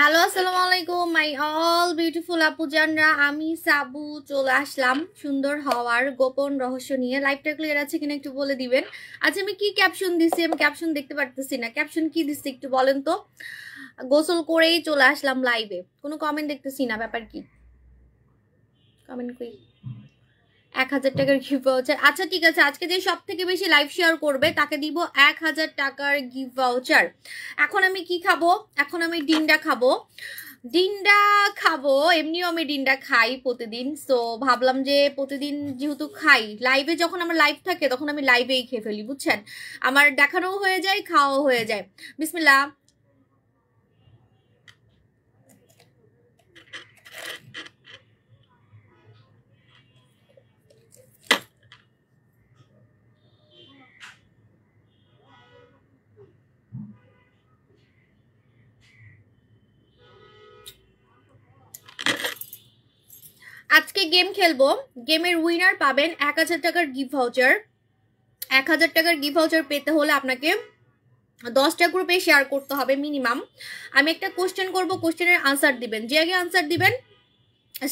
hello আসসালামু আলাইকুম my all beautiful আপু জানরা আমি সাবু চলে আসলাম সুন্দর হওয়ার গোপন রহস্য নিয়ে লাইফটা ক্লিয়ার আছে কিনা একটু বলে দিবেন আচ্ছা আমি কি ক্যাপশন দিছি আমি ক্যাপশন দেখতে পারতেছি না ক্যাপশন কি দিচ্ছি একটু বলেন তো গোসল করেই চলে আসলাম লাইভে কোনো কমেন্ট দেখতেছি না ব্যাপার কি কমেন্ট কই এক হাজার টাকার গিফট ভাউচার আচ্ছা ঠিক আছে আজকে যে সব থেকে বেশি লাইভ শেয়ার করবে তাকে দিব এক হাজার টাকার গিফট ভাউচার এখন আমি কি খাবো এখন আমি ডিন্ডা খাবো ডিন্ডা খাবো এমনিও আমি ডিন্ডা খাই প্রতিদিন তো ভাবলাম যে প্রতিদিন যেহেতু খাই লাইভে যখন আমার লাইভ থাকে তখন আমি লাইভেই খেয়ে ফেলি বুঝছেন আমার দেখানোও হয়ে যায় খাওয়াও হয়ে যায় বিসমিল্লা আজকে গেম খেলবো গেমের উইনার পাবেন এক হাজার টাকার গিফট ভাউচার এক হাজার টাকার গিফট ভাউচার পেতে হলে আপনাকে দশটা গ্রুপে শেয়ার করতে হবে মিনিমাম আমি একটা কোশ্চেন করব কোশ্চেনের আনসার দিবেন যে আগে আনসার দিবেন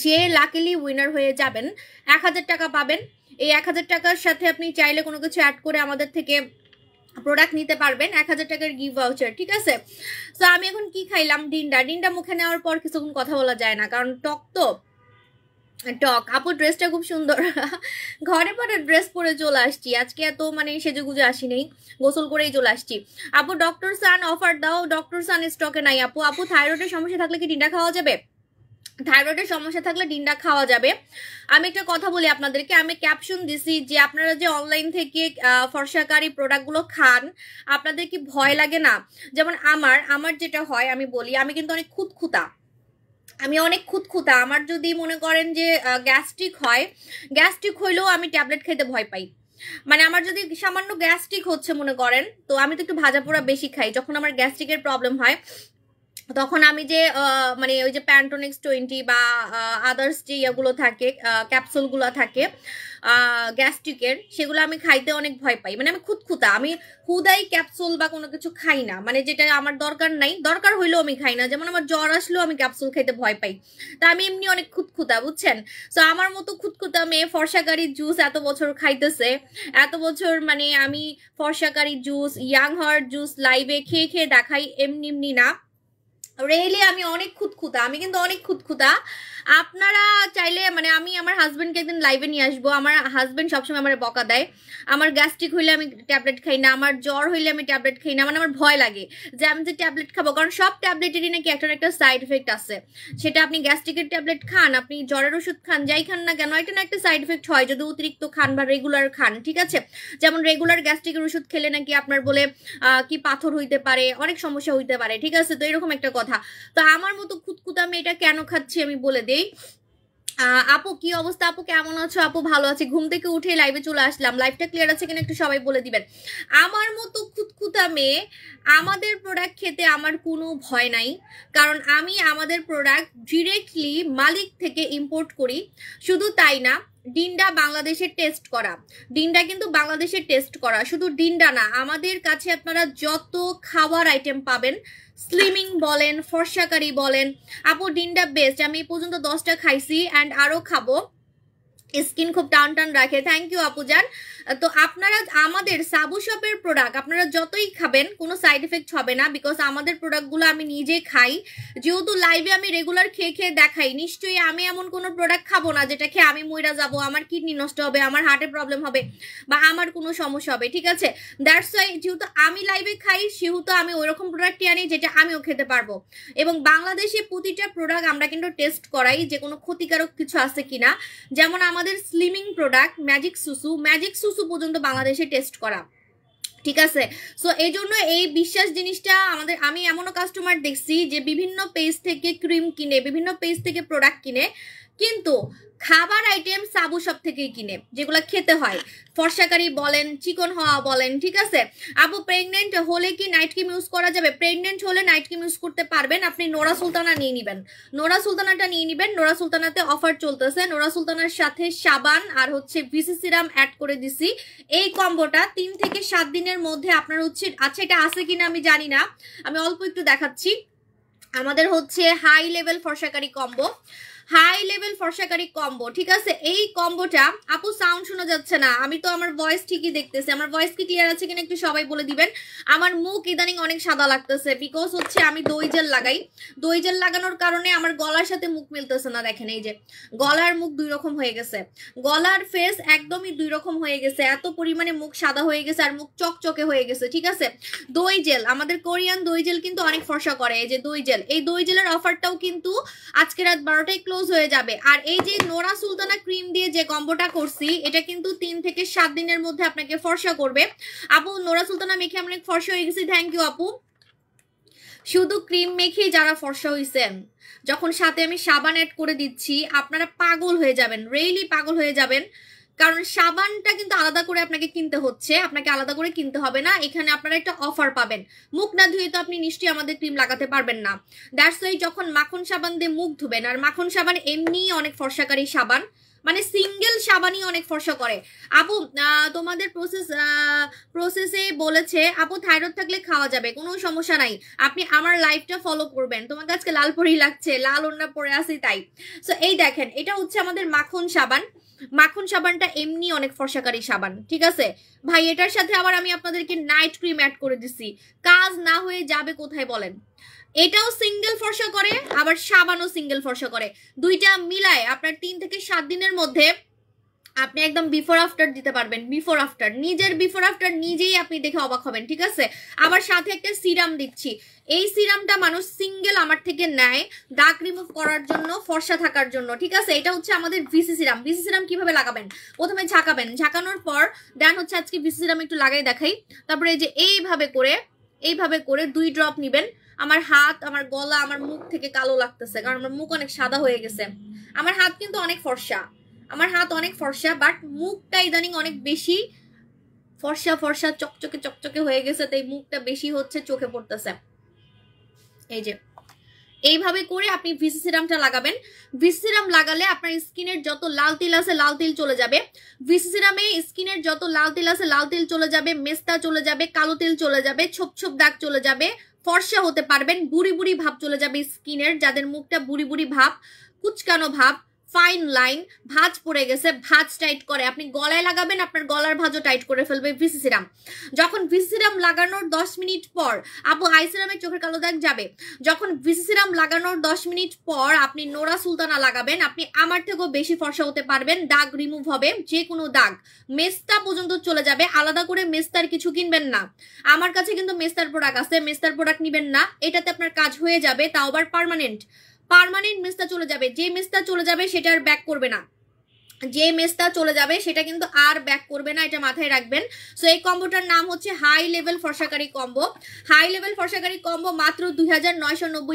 সে লাকিলি উইনার হয়ে যাবেন এক হাজার টাকা পাবেন এই এক হাজার টাকার সাথে আপনি চাইলে কোনো কিছু অ্যাড করে আমাদের থেকে প্রোডাক্ট নিতে পারবেন এক হাজার টাকার গিফট ভাউচার ঠিক আছে সো আমি এখন কি খাইলাম ডিনডা ডিনডা মুখে নেওয়ার পর কিছুক্ষণ কথা বলা যায় না কারণ টক তো টক আপু ড্রেসটা খুব সুন্দর ঘরে পরে ড্রেস পরে চলে আসছি আজকে এত মানে সেজেগুজে আসি নেই গোসল করেই চলে আসছি আপু ডক্টর সান অফার দাও ডক্টর সান স্টকে নাই আপু আপু থাইরয়েডের সমস্যা থাকলে কি ডিন্ডা খাওয়া যাবে থাইরয়েডের সমস্যা থাকলে ডিন্ডা খাওয়া যাবে আমি একটা কথা বলি আপনাদেরকে আমি ক্যাপশন দিছি যে আপনারা যে অনলাইন থেকে ফর্সাকারী প্রোডাক্টগুলো খান আপনাদের কি ভয় লাগে না যেমন আমার আমার যেটা হয় আমি বলি আমি কিন্তু অনেক খুঁতখুতা আমি অনেক খুঁতখুঁতা আমার যদি মনে করেন যে গ্যাস্ট্রিক হয় গ্যাস্ট্রিক হইলেও আমি ট্যাবলেট খেতে ভয় পাই মানে আমার যদি সামান্য গ্যাস্ট্রিক হচ্ছে মনে করেন তো আমি তো একটু ভাজা পোড়া বেশি খাই যখন আমার গ্যাস্ট্রিকের প্রবলেম হয় তখন আমি যে মানে ওই যে প্যান্টোনিক্স টোয়েন্টি বা আদার্স যে ইয়েগুলো থাকে ক্যাপসুলগুলো থাকে গ্যাস্ট্রিকের সেগুলো আমি খাইতে অনেক ভয় পাই মানে আমি খুঁতখুতা আমি খুদাই ক্যাপসুল বা কোনো কিছু খাই না মানে যেটা আমার দরকার নাই দরকার হইলেও আমি খাই না যেমন আমার জ্বর আসলেও আমি ক্যাপসুল খাইতে ভয় পাই তা আমি এমনি অনেক খুঁতখুতা বুঝছেন সো আমার মতো খুঁতখুতা মেয়ে ফর্সাকারি জুস এত বছর খাইতেছে এত বছর মানে আমি ফর্সাকারি জুস ইয়াং হার্ট জুস লাইভে খেয়ে খেয়ে দেখাই এমনি এমনি না রেইলি আমি অনেক খুঁতখুতা আমি কিন্তু অনেক খুঁতখুতা আপনারা চাইলে মানে আমি আমার হাজব্যান্ডকে একদিন লাইভে নিয়ে আসবো আমার হাজব্যান্ড সবসময় আমার বকা দেয় আমার গ্যাস্ট্রিক হইলে আমি ট্যাবলেট খাই না আমার জ্বর হইলে আমি ট্যাবলেট খাই না মানে আমার ভয় লাগে যে আমি যে ট্যাবলেট খাবো কারণ সব ট্যাবলেটেরই নাকি একটা একটা সাইড এফেক্ট আছে সেটা আপনি গ্যাস্ট্রিকের ট্যাবলেট খান আপনি জ্বরের ওষুধ খান যাই খান না কেন এটা না একটা সাইড এফেক্ট হয় যদি অতিরিক্ত খান বা রেগুলার খান ঠিক আছে যেমন রেগুলার গ্যাস্ট্রিকের ওষুধ খেলে নাকি আপনার বলে কি পাথর হইতে পারে অনেক সমস্যা হইতে পারে ঠিক আছে তো এরকম একটা কথা তো আমার মতো খুদকুদ আমি এটা কেন খাচ্ছি আমি বলে দিই দেই আপু কি অবস্থা আপু কেমন আছো আপু ভালো আছে ঘুম থেকে উঠে লাইভে চলে আসলাম লাইভটা ক্লিয়ার আছে কিনা একটু সবাই বলে দিবেন আমার মতো খুতখুতা মেয়ে আমাদের প্রোডাক্ট খেতে আমার কোনো ভয় নাই কারণ আমি আমাদের প্রোডাক্ট ডিরেক্টলি মালিক থেকে ইম্পোর্ট করি শুধু তাই না ডিনডা বাংলাদেশে টেস্ট করা ডিনডা কিন্তু বাংলাদেশে টেস্ট করা শুধু ডিন্ডা না আমাদের কাছে আপনারা যত খাওয়ার আইটেম পাবেন স্লিমিং বলেন ফর্সাকারি বলেন আপু ডিনটা বেস্ট আমি এই পর্যন্ত দশটা খাইছি অ্যান্ড আরও খাবো স্কিন খুব টান টান রাখে থ্যাংক ইউ আপু জান তো আপনারা আমাদের সাবু শপের প্রোডাক্ট আপনারা যতই খাবেন কোনো সাইড এফেক্ট হবে না বিকজ আমাদের প্রোডাক্টগুলো আমি নিজে খাই যেহেতু লাইভে আমি রেগুলার খেয়ে খেয়ে দেখাই নিশ্চয়ই আমি এমন কোনো প্রোডাক্ট খাবো না যেটা খেয়ে আমি মইরা যাব আমার কিডনি নষ্ট হবে আমার হার্টে প্রবলেম হবে বা আমার কোনো সমস্যা হবে ঠিক আছে দ্যাটস ওয়াই যেহেতু আমি লাইভে খাই সেহেতু আমি ওইরকম প্রোডাক্টই আনি যেটা আমিও খেতে পারবো এবং বাংলাদেশে প্রতিটা প্রোডাক্ট আমরা কিন্তু টেস্ট করাই যে কোনো ক্ষতিকারক কিছু আছে কিনা যেমন আমাদের স্লিমিং প্রোডাক্ট ম্যাজিক সুসু ম্যাজিক সুসু আঠারোশো পর্যন্ত বাংলাদেশে টেস্ট করা ঠিক আছে সো এই জন্য এই বিশ্বাস জিনিসটা আমাদের আমি এমনও কাস্টমার দেখছি যে বিভিন্ন পেজ থেকে ক্রিম কিনে বিভিন্ন পেজ থেকে প্রোডাক্ট কিনে কিন্তু খাবার আইটেম সাবু সব থেকেই কিনে যেগুলো খেতে হয় ফর্সাকারি বলেন চিকন হওয়া বলেন ঠিক আছে আপু প্রেগনেন্ট হলে কি নাইট ক্রিম ইউজ করা যাবে প্রেগনেন্ট হলে নাইট ক্রিম ইউজ করতে পারবেন আপনি নোরা সুলতানা নিয়ে নেবেন নোরা সুলতানাটা নিয়ে নেবেন নোরা সুলতানাতে অফার চলতেছে নোরা সুলতানার সাথে সাবান আর হচ্ছে ভিসি সিরাম অ্যাড করে দিছি এই কম্বোটা তিন থেকে সাত দিনের মধ্যে আপনার হচ্ছে আচ্ছা এটা আছে কিনা আমি জানি না আমি অল্প একটু দেখাচ্ছি আমাদের হচ্ছে হাই লেভেল ফর্সাকারি কম্বো হাই লেভেল ফর্সাকারী কম্বো ঠিক আছে এই কম্বোটা আপু সাউন্ড শোনা যাচ্ছে না আমি তো আমার ভয়েস ঠিকই দেখতেছি আমার ভয়েস কি ক্লিয়ার আছে কিনা একটু সবাই বলে দিবেন আমার মুখ ইদানিং অনেক সাদা লাগতেছে বিকজ হচ্ছে আমি দই জেল লাগাই দই জেল লাগানোর কারণে আমার গলার সাথে মুখ মিলতেছে না দেখেন এই যে গলার মুখ দুই রকম হয়ে গেছে গলার ফেস একদমই দুই রকম হয়ে গেছে এত পরিমাণে মুখ সাদা হয়ে গেছে আর মুখ চকচকে হয়ে গেছে ঠিক আছে দই জেল আমাদের কোরিয়ান দই জেল কিন্তু অনেক ফর্সা করে এই যে দই জেল এই দই জেলের অফারটাও কিন্তু আজকে রাত বারোটায় ক্লোজ হয়ে যাবে আর এই যে নোরা সুলতানা ক্রিম দিয়ে যে কম্বোটা করছি এটা কিন্তু তিন থেকে সাত দিনের মধ্যে আপনাকে ফর্সা করবে আপু নোরা সুলতানা মেখে আমি ফর্সা হয়ে গেছি থ্যাংক ইউ আপু শুধু ক্রিম মেখেই যারা ফর্সা হয়েছেন যখন সাথে আমি সাবান অ্যাড করে দিচ্ছি আপনারা পাগল হয়ে যাবেন রেইলি পাগল হয়ে যাবেন কারণ সাবানটা কিন্তু আলাদা করে আপনাকে কিনতে হচ্ছে আপনাকে আলাদা করে কিনতে হবে না এখানে আপনারা একটা অফার পাবেন মুখ না ধুয়ে তো আপনি নিশ্চয়ই আমাদের ক্রিম লাগাতে পারবেন না দ্যাটস ওয়াই যখন মাখন সাবান দিয়ে মুখ ধুবেন আর মাখন সাবান এমনিই অনেক ফর্সাকারী সাবান মানে সিঙ্গেল সাবানই অনেক ফর্সা করে আপু তোমাদের প্রসেস প্রসেসে বলেছে আপু থাইরয়েড থাকলে খাওয়া যাবে কোনো সমস্যা নাই আপনি আমার লাইফটা ফলো করবেন তোমাকে আজকে লাল পরেই লাগছে লাল ওন্না পরে আসি তাই সো এই দেখেন এটা হচ্ছে আমাদের মাখন সাবান মাখন সাবানটা এমনি অনেক ফর্সাকারী সাবান ঠিক আছে ভাই এটার সাথে আবার আমি আপনাদেরকে নাইট ক্রিম অ্যাড করে দিছি কাজ না হয়ে যাবে কোথায় বলেন এটাও সিঙ্গেল ফর্সা করে আবার সাবানও সিঙ্গেল ফর্সা করে দুইটা মিলায় আপনার তিন থেকে সাত দিনের মধ্যে আপনি একদম বিফোর আফটার দিতে পারবেন বিফোর আফটার নিজের বিফোর আফটার নিজেই আপনি দেখে অবাক হবেন ঠিক আছে আবার সাথে একটা সিরাম দিচ্ছি এই সিরামটা মানুষ সিঙ্গেল আমার থেকে নেয় দাগ রিমুভ করার জন্য ফর্সা থাকার জন্য ঠিক আছে এটা হচ্ছে আমাদের ভিসি সিরাম ভিসি সিরাম কিভাবে লাগাবেন প্রথমে ঝাঁকাবেন ঝাঁকানোর পর দেন হচ্ছে আজকে ভিসি সিরাম একটু লাগাই দেখাই তারপরে এই যে এইভাবে করে এইভাবে করে দুই ড্রপ নিবেন আমার হাত আমার গলা আমার মুখ থেকে কালো লাগতেছে কারণ আমার মুখ অনেক সাদা হয়ে গেছে আমার হাত কিন্তু অনেক ফর্সা আমার হাত অনেক ফর্সা বাট মুখটা ইদানিং অনেক বেশি ফর্সা ফর্সা চকচকে চকচকে হয়ে গেছে তাই মুখটা বেশি হচ্ছে চোখে পড়তেছে এই যে এইভাবে করে আপনি ভিসি সিরামটা লাগাবেন ভিসি সিরাম লাগালে আপনার স্কিনের যত লাল তিল আছে লাল তিল চলে যাবে ভিসি সিরামে স্কিনের যত লাল তিল আছে লাল তিল চলে যাবে মেস্তা চলে যাবে কালো তিল চলে যাবে ছোপ ছোপ দাগ চলে যাবে ফর্সা হতে পারবেন বুড়ি বুড়ি ভাব চলে যাবে স্কিনের যাদের মুখটা বুড়ি বুড়ি ভাব কুচকানো ভাব ফাইন লাইন ভাঁজ পড়ে গেছে ভাঁজ টাইট করে আপনি গলায় লাগাবেন আপনার গলার ভাঁজও টাইট করে ফেলবে ভিসি সিরাম যখন ভিসি সিরাম লাগানোর দশ মিনিট পর আপু আই সিরামের চোখের কালো দাগ যাবে যখন ভিসি সিরাম লাগানোর দশ মিনিট পর আপনি নোরা সুলতানা লাগাবেন আপনি আমার থেকেও বেশি ফর্সা হতে পারবেন দাগ রিমুভ হবে যে কোনো দাগ মেস্তা পর্যন্ত চলে যাবে আলাদা করে মেস্তার কিছু কিনবেন না আমার কাছে কিন্তু মেস্তার প্রোডাক্ট আছে মেস্তার প্রোডাক্ট নিবেন না এটাতে আপনার কাজ হয়ে যাবে তাও আবার পারমানেন্ট পারমানেন্ট মিসটা চলে যাবে যে মিসটা চলে যাবে সেটা আর ব্যাক করবে না যে মেসটা চলে যাবে সেটা কিন্তু আর ব্যাক করবে না এটা মাথায় রাখবেন সো এই কম্বোটার নাম হচ্ছে হাই লেভেল ফর্সাকারি কম্বো হাই লেভেল ফর্সাকারী কম্বো মাত্র দুই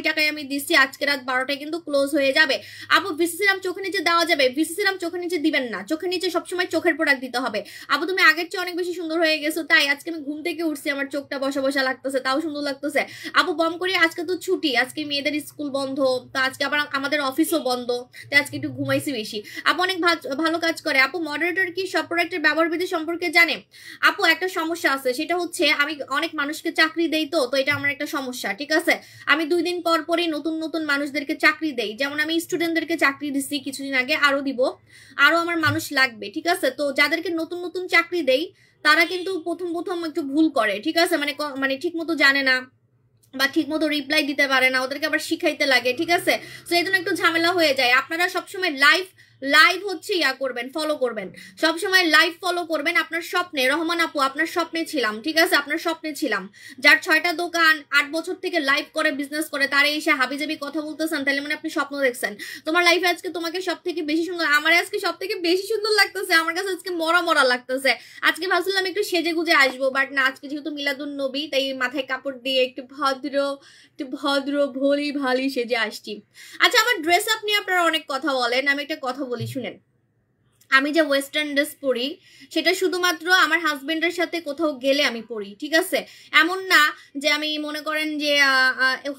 টাকায় আমি দিচ্ছি আজকে রাত বারোটায় কিন্তু ক্লোজ হয়ে যাবে আপু বিসিসিরাম সিরাম চোখের নিচে দেওয়া যাবে বিসিসিরাম সিরাম চোখের নিচে দিবেন না চোখের নিচে সবসময় চোখের প্রোডাক্ট দিতে হবে আপু তুমি আগের চেয়ে অনেক বেশি সুন্দর হয়ে গেছো তাই আজকে আমি ঘুম থেকে উঠছি আমার চোখটা বসা বসা লাগতেছে তাও সুন্দর লাগতেছে আপু বম করে আজকে তো ছুটি আজকে মেয়েদের স্কুল বন্ধ তো আজকে আবার আমাদের অফিসও বন্ধ তাই আজকে একটু ঘুমাইছি বেশি আপু অনেক ভালো ভালো কাজ করে আপু মডারেটর কি সব প্রোডাক্টের ব্যবহারবিধি সম্পর্কে জানে আপু একটা সমস্যা আছে সেটা হচ্ছে আমি অনেক মানুষকে চাকরি দেই তো তো এটা আমার একটা সমস্যা ঠিক আছে আমি দুই দিন পর পরই নতুন নতুন মানুষদেরকে চাকরি দেই যেমন আমি স্টুডেন্টদেরকে চাকরি দিছি কিছুদিন আগে আরও দিব আরও আমার মানুষ লাগবে ঠিক আছে তো যাদেরকে নতুন নতুন চাকরি দেই তারা কিন্তু প্রথম প্রথম একটু ভুল করে ঠিক আছে মানে মানে ঠিক মতো জানে না বা ঠিকমতো রিপ্লাই দিতে পারে না ওদেরকে আবার শিখাইতে লাগে ঠিক আছে তো এই জন্য একটু ঝামেলা হয়ে যায় আপনারা সবসময় লাইফ লাইভ হচ্ছে ইয়া করবেন ফলো করবেন সবসময় লাইভ ফলো করবেন আপনার স্বপ্নে রহমান আপু আপনার স্বপ্নে ছিলাম ঠিক আছে আপনার স্বপ্নে ছিলাম যার ছয়টা দোকান আট বছর থেকে লাইভ করে বিজনেস করে তারে এসে হাবিজাবি কথা বলতেছেন তাহলে মানে আপনি স্বপ্ন দেখছেন তোমার লাইফে আজকে তোমাকে সব থেকে বেশি সুন্দর আমার আজকে সব থেকে বেশি সুন্দর লাগতেছে আমার কাছে আজকে মরা মরা লাগতেছে আজকে ভাবছিলাম একটু সেজে গুজে আসবো বাট না আজকে যেহেতু মিলাদুন নবী তাই মাথায় কাপড় দিয়ে একটু ভদ্র একটু ভদ্র ভলি ভালি সেজে আসছি আচ্ছা আমার ড্রেস আপনি নিয়ে আপনারা অনেক কথা বলেন আমি একটা কথা বলি শুনেন আমি যে ওয়েস্টার্ন ড্রেস পরি সেটা শুধুমাত্র আমার হাজব্যান্ডের সাথে কোথাও গেলে আমি পরি ঠিক আছে এমন না যে আমি মনে করেন যে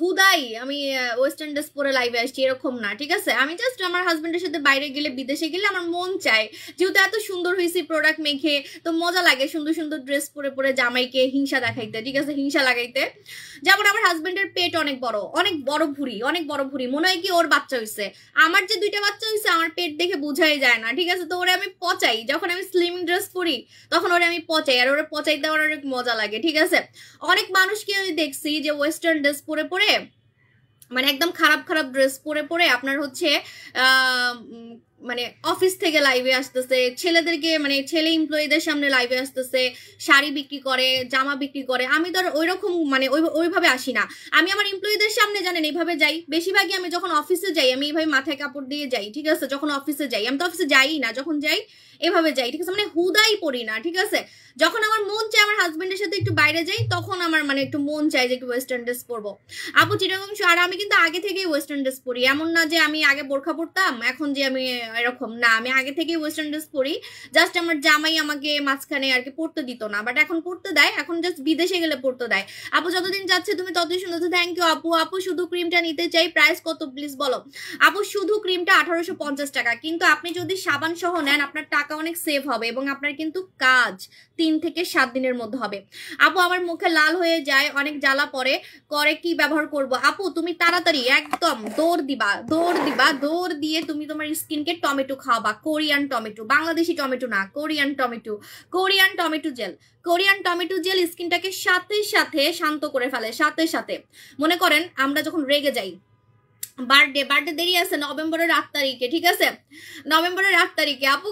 হুদাই আমি ওয়েস্টার্ন ড্রেস পরে লাইভে আসছি এরকম না ঠিক আছে আমি জাস্ট আমার হাজব্যান্ডের সাথে বাইরে গেলে বিদেশে গেলে আমার মন চায় যেহেতু এত সুন্দর হয়েছি প্রোডাক্ট মেখে তো মজা লাগে সুন্দর সুন্দর ড্রেস পরে পরে জামাইকে হিংসা দেখাইতে ঠিক আছে হিংসা লাগাইতে যেমন আমার হাজব্যান্ডের পেট অনেক বড় অনেক বড় ভুড়ি অনেক বড় ভুড়ি মনে হয় কি ওর বাচ্চা হয়েছে আমার যে দুইটা বাচ্চা হয়েছে আমার পেট দেখে বোঝাই যায় না ঠিক আছে তো ওরে আমি পচাই যখন আমি স্লিম ড্রেস পরি তখন ওরে আমি পচাই আর ওরে পচাই দেওয়ার অনেক মজা লাগে ঠিক আছে অনেক মানুষকে আমি দেখছি যে ওয়েস্টার্ন ড্রেস পরে পরে মানে একদম খারাপ খারাপ ড্রেস পরে পরে আপনার হচ্ছে মানে অফিস থেকে লাইভে আসতেছে ছেলেদেরকে মানে ছেলে এমপ্লয়ীদের সামনে লাইভে আসতেছে শাড়ি বিক্রি করে জামা বিক্রি করে আমি ধর ওইরকম মানে ওইভাবে আসি না আমি আমার এমপ্লয়ীদের সামনে জানেন এইভাবে যাই বেশিরভাগই আমি যখন অফিসে যাই আমি এইভাবে মাথায় কাপড় দিয়ে যাই ঠিক আছে যখন অফিসে যাই আমি তো অফিসে যাই না যখন যাই এভাবে যাই ঠিক আছে মানে হুদাই পড়ি না ঠিক আছে যখন আমার মন চায় আমার হাজব্যান্ডের সাথে একটু বাইরে যাই তখন আমার মানে একটু মন চাই যে একটু ওয়েস্টার্ন ড্রেস পরবো আপু চিটাগং আর আমি কিন্তু আগে থেকেই ওয়েস্টার্ন ড্রেস পরি এমন না যে আমি আগে বোরখা পরতাম এখন যে আমি এরকম না আমি আগে থেকেই ওয়েস্টার্ন ড্রেস পরি জাস্ট আমার জামাই আমাকে মাঝখানে আর কি পড়তে দিত না বাট এখন পড়তে দেয় এখন জাস্ট বিদেশে গেলে পড়তে দেয় আপু যতদিন যাচ্ছে তুমি ততদিন সুন্দর থ্যাংক ইউ আপু আপু শুধু ক্রিমটা নিতে চাই প্রাইস কত প্লিজ বলো আপু শুধু ক্রিমটা আঠারোশো টাকা কিন্তু আপনি যদি সাবান সহ নেন আপনার টাকা টাকা অনেক সেভ হবে এবং আপনার কিন্তু কাজ তিন থেকে সাত দিনের মধ্যে হবে আপু আমার মুখে লাল হয়ে যায় অনেক জ্বালা পরে করে কি ব্যবহার করব আপু তুমি তাড়াতাড়ি একদম দৌড় দিবা দৌড় দিবা দৌড় দিয়ে তুমি তোমার স্কিনকে টমেটো খাওয়াবা কোরিয়ান টমেটো বাংলাদেশি টমেটো না Korean tomato Korean tomato gel Korean tomato gel স্কিনটাকে সাথে সাথে শান্ত করে ফেলে সাথে সাথে মনে করেন আমরা যখন রেগে যাই বার্থডে বার্থডে দেরি আছে নভেম্বরের আট তারিখে ঠিক আছে নভেম্বরের আট তারিখে আপু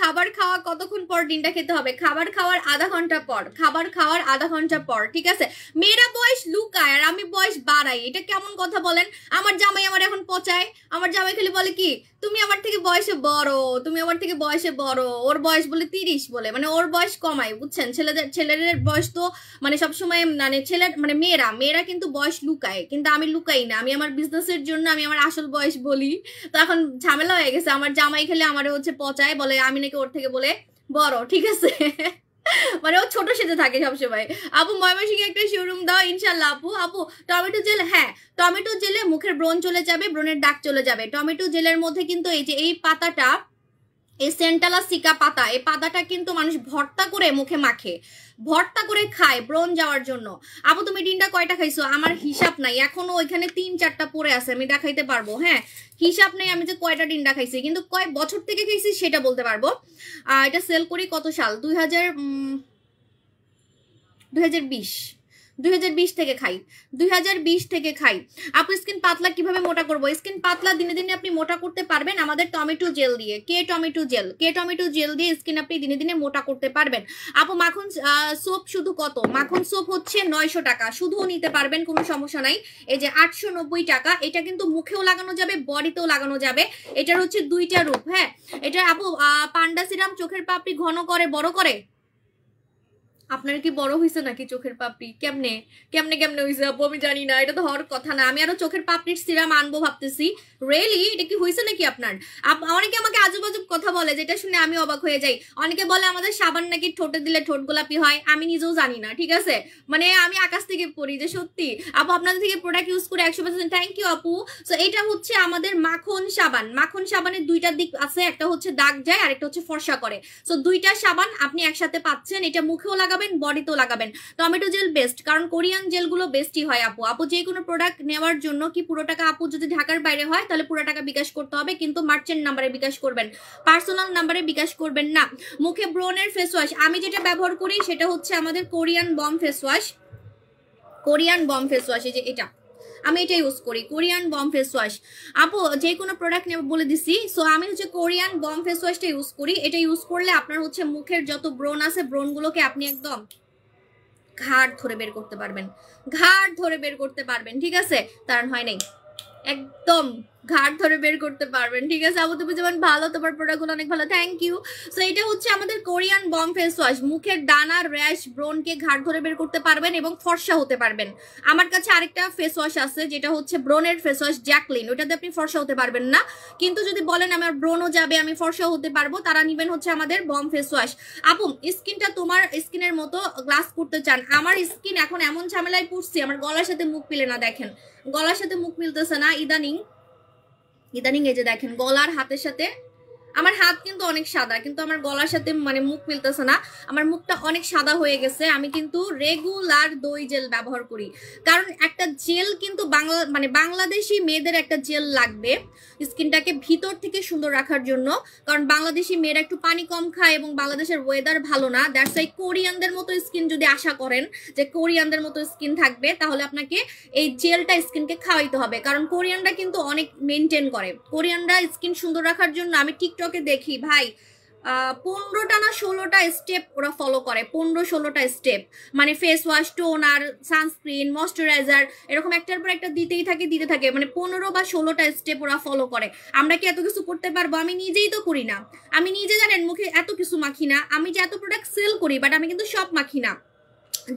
খাবার খাওয়া কতক্ষণ পর ডিমটা খেতে হবে খাবার খাওয়ার আধা ঘন্টা পর খাবার খাওয়ার আধা ঘন্টা পর ঠিক আছে মেয়েরা বয়স লুকায় আর আমি বয়স বাড়াই এটা কেমন কথা বলেন আমার জামাই আমার এখন পচায় আমার জামাই খালি বলে কি তুমি আমার থেকে বয়সে বড় তুমি আমার থেকে বয়সে বড় ওর বয়স বলে তিরিশ বলে মানে ওর বয়স কমায় বুঝছেন ছেলেদের ছেলেদের বয়স তো মানে সবসময় মানে ছেলের মানে মেয়েরা মেয়েরা কিন্তু বয়স লুকায় কিন্তু আমি লুকাই না আমি আমার বিজনেসের জন্য আমি আমার আসল বয়স বলি তো এখন ঝামেলা হয়ে গেছে আমার জামাই খেলে আমার হচ্ছে পচায় বলে আমি নাকি ওর থেকে বলে বড় ঠিক আছে মানে ও ছোট সেজে থাকে সবসময় আপু ময়মনসিংহে একটা শোরুম দাও ইনশাল্লাহ আপু আপু টমেটো জেল হ্যাঁ টমেটো জেলে মুখের ব্রণ চলে যাবে ব্রণের দাগ চলে যাবে টমেটো জেলের মধ্যে কিন্তু এই যে এই পাতাটা এই সেন্টালা সিকা পাতা এই পাতাটা কিন্তু মানুষ ভর্তা করে মুখে মাখে ভর্তা করে খায় ব্রণ যাওয়ার জন্য আপু তুমি ডিনটা কয়টা খাইছো আমার হিসাব নাই এখনো ওইখানে তিন চারটা পরে আছে আমি দেখাইতে পারবো হ্যাঁ হিসাব নেই আমি যে কয়টা ডিনটা খাইছি কিন্তু কয় বছর থেকে খাইছি সেটা বলতে পারবো এটা সেল করি কত সাল দুই হাজার দুই হাজার বিশ দুই থেকে খাই দুই থেকে খাই আপু স্কিন পাতলা কিভাবে মোটা করব স্কিন পাতলা দিনে দিনে আপনি মোটা করতে পারবেন আমাদের টমেটো জেল দিয়ে কে টমেটো জেল কে টমেটো জেল দিয়ে স্কিন আপনি দিনে দিনে মোটা করতে পারবেন আপু মাখন সোপ শুধু কত মাখন সোপ হচ্ছে নয়শো টাকা শুধু নিতে পারবেন কোনো সমস্যা নাই এই যে আটশো টাকা এটা কিন্তু মুখেও লাগানো যাবে বডিতেও লাগানো যাবে এটার হচ্ছে দুইটা রূপ হ্যাঁ এটা আপু পান্ডা সিরাম চোখের পাপড়ি ঘন করে বড় করে আপনার কি বড় হয়েছে নাকি চোখের পাপড়ি কেমনে কেমনে কেমনে হয়েছে আপু আমি জানি না এটা তো হওয়ার কথা না আমি আরো চোখের পাপড়ির সিরাম আনবো ভাবতেছি রেলি এটা কি হয়েছে নাকি আপনার অনেকে আমাকে আজব কথা বলে যেটা শুনে আমি অবাক হয়ে যাই অনেকে বলে আমাদের সাবান নাকি ঠোঁটে দিলে ঠোঁট গোলাপি হয় আমি নিজেও জানি না ঠিক আছে মানে আমি আকাশ থেকে পড়ি যে সত্যি আপু আপনাদের থেকে প্রোডাক্ট ইউজ করে একশো পার্সেন্ট থ্যাংক ইউ আপু তো এটা হচ্ছে আমাদের মাখন সাবান মাখন সাবানের দুইটা দিক আছে একটা হচ্ছে দাগ যায় আর একটা হচ্ছে ফর্সা করে তো দুইটা সাবান আপনি একসাথে পাচ্ছেন এটা মুখেও লাগা লাগাবেন বডিতেও লাগাবেন টমেটো জেল বেস্ট কারণ কোরিয়ান জেলগুলো বেস্টই হয় আপু আপু যে কোনো প্রোডাক্ট নেওয়ার জন্য কি পুরো টাকা আপু যদি ঢাকার বাইরে হয় তাহলে পুরো টাকা বিকাশ করতে হবে কিন্তু মার্চেন্ট নাম্বারে বিকাশ করবেন পার্সোনাল নাম্বারে বিকাশ করবেন না মুখে ব্রোনের ফেস ওয়াশ আমি যেটা ব্যবহার করি সেটা হচ্ছে আমাদের Korean balm face wash Korean balm face wash এই যে এটা আমি এটা ইউজ করি কোরিয়ান বম ফেস ওয়াশ আপু যে কোনো প্রোডাক্ট নেব বলে দিছি সো আমি হচ্ছে কোরিয়ান বম ফেস ওয়াশটা ইউজ করি এটা ইউজ করলে আপনার হচ্ছে মুখের যত ব্রণ আছে ব্রণগুলোকে আপনি একদম ঘাড় ধরে বের করতে পারবেন ঘাড় ধরে বের করতে পারবেন ঠিক আছে তার হয় নাই একদম ঘাট ধরে বের করতে পারবেন ঠিক আছে আবু তুমি যেমন ভালো তোমার প্রোডাক্টগুলো অনেক ভালো থ্যাংক ইউ সো এটা হচ্ছে আমাদের কোরিয়ান বম ফেস ওয়াশ মুখের ডানা র্যাশ ব্রোনকে ঘাট ধরে বের করতে পারবেন এবং ফর্সা হতে পারবেন আমার কাছে আরেকটা ফেস ওয়াশ আছে যেটা হচ্ছে ব্রোনের ফেস ওয়াশ জ্যাকলিন ওটাতে আপনি ফর্সা হতে পারবেন না কিন্তু যদি বলেন আমার ব্রোনও যাবে আমি ফর্সা হতে পারবো তারা নিবেন হচ্ছে আমাদের বম ফেস ওয়াশ আপু স্কিনটা তোমার স্কিনের মতো গ্লাস করতে চান আমার স্কিন এখন এমন ঝামেলায় পুষছি আমার গলার সাথে মুখ পেলে না দেখেন গলার সাথে মুখ মিলতেছে না ইদানিং ইদানিং এই যে দেখেন গলার হাতের সাথে আমার হাত কিন্তু অনেক সাদা কিন্তু আমার গলার সাথে মানে মুখ মিলতেছে না আমার মুখটা অনেক সাদা হয়ে গেছে আমি কিন্তু রেগুলার দই জেল ব্যবহার করি কারণ একটা জেল কিন্তু বাংলা মানে বাংলাদেশি মেয়েদের একটা জেল লাগবে স্কিনটাকে ভিতর থেকে সুন্দর রাখার জন্য কারণ বাংলাদেশি মেয়েরা একটু পানি কম খায় এবং বাংলাদেশের ওয়েদার ভালো না দ্যাটস ওয়াই কোরিয়ানদের মতো স্কিন যদি আশা করেন যে কোরিয়ানদের মতো স্কিন থাকবে তাহলে আপনাকে এই জেলটা স্কিনকে খাওয়াইতে হবে কারণ কোরিয়ানরা কিন্তু অনেক মেনটেন করে কোরিয়ানরা স্কিন সুন্দর রাখার জন্য আমি টিকটক ভিডিওকে দেখি ভাই পনেরোটা না ষোলোটা স্টেপ ওরা ফলো করে পনেরো ষোলোটা স্টেপ মানে face wash toner sunscreen moisturiser এরকম একটার পর একটা দিতেই থাকে দিতে থাকে মানে পনেরো বা ষোলোটা স্টেপ ওরা ফলো করে আমরা কি এত কিছু করতে পারবো আমি নিজেই তো করি না আমি নিজে জানেন মুখে এত কিছু মাখি না আমি যে এত প্রোডাক্ট সেল করি বাট আমি কিন্তু সব মাখি না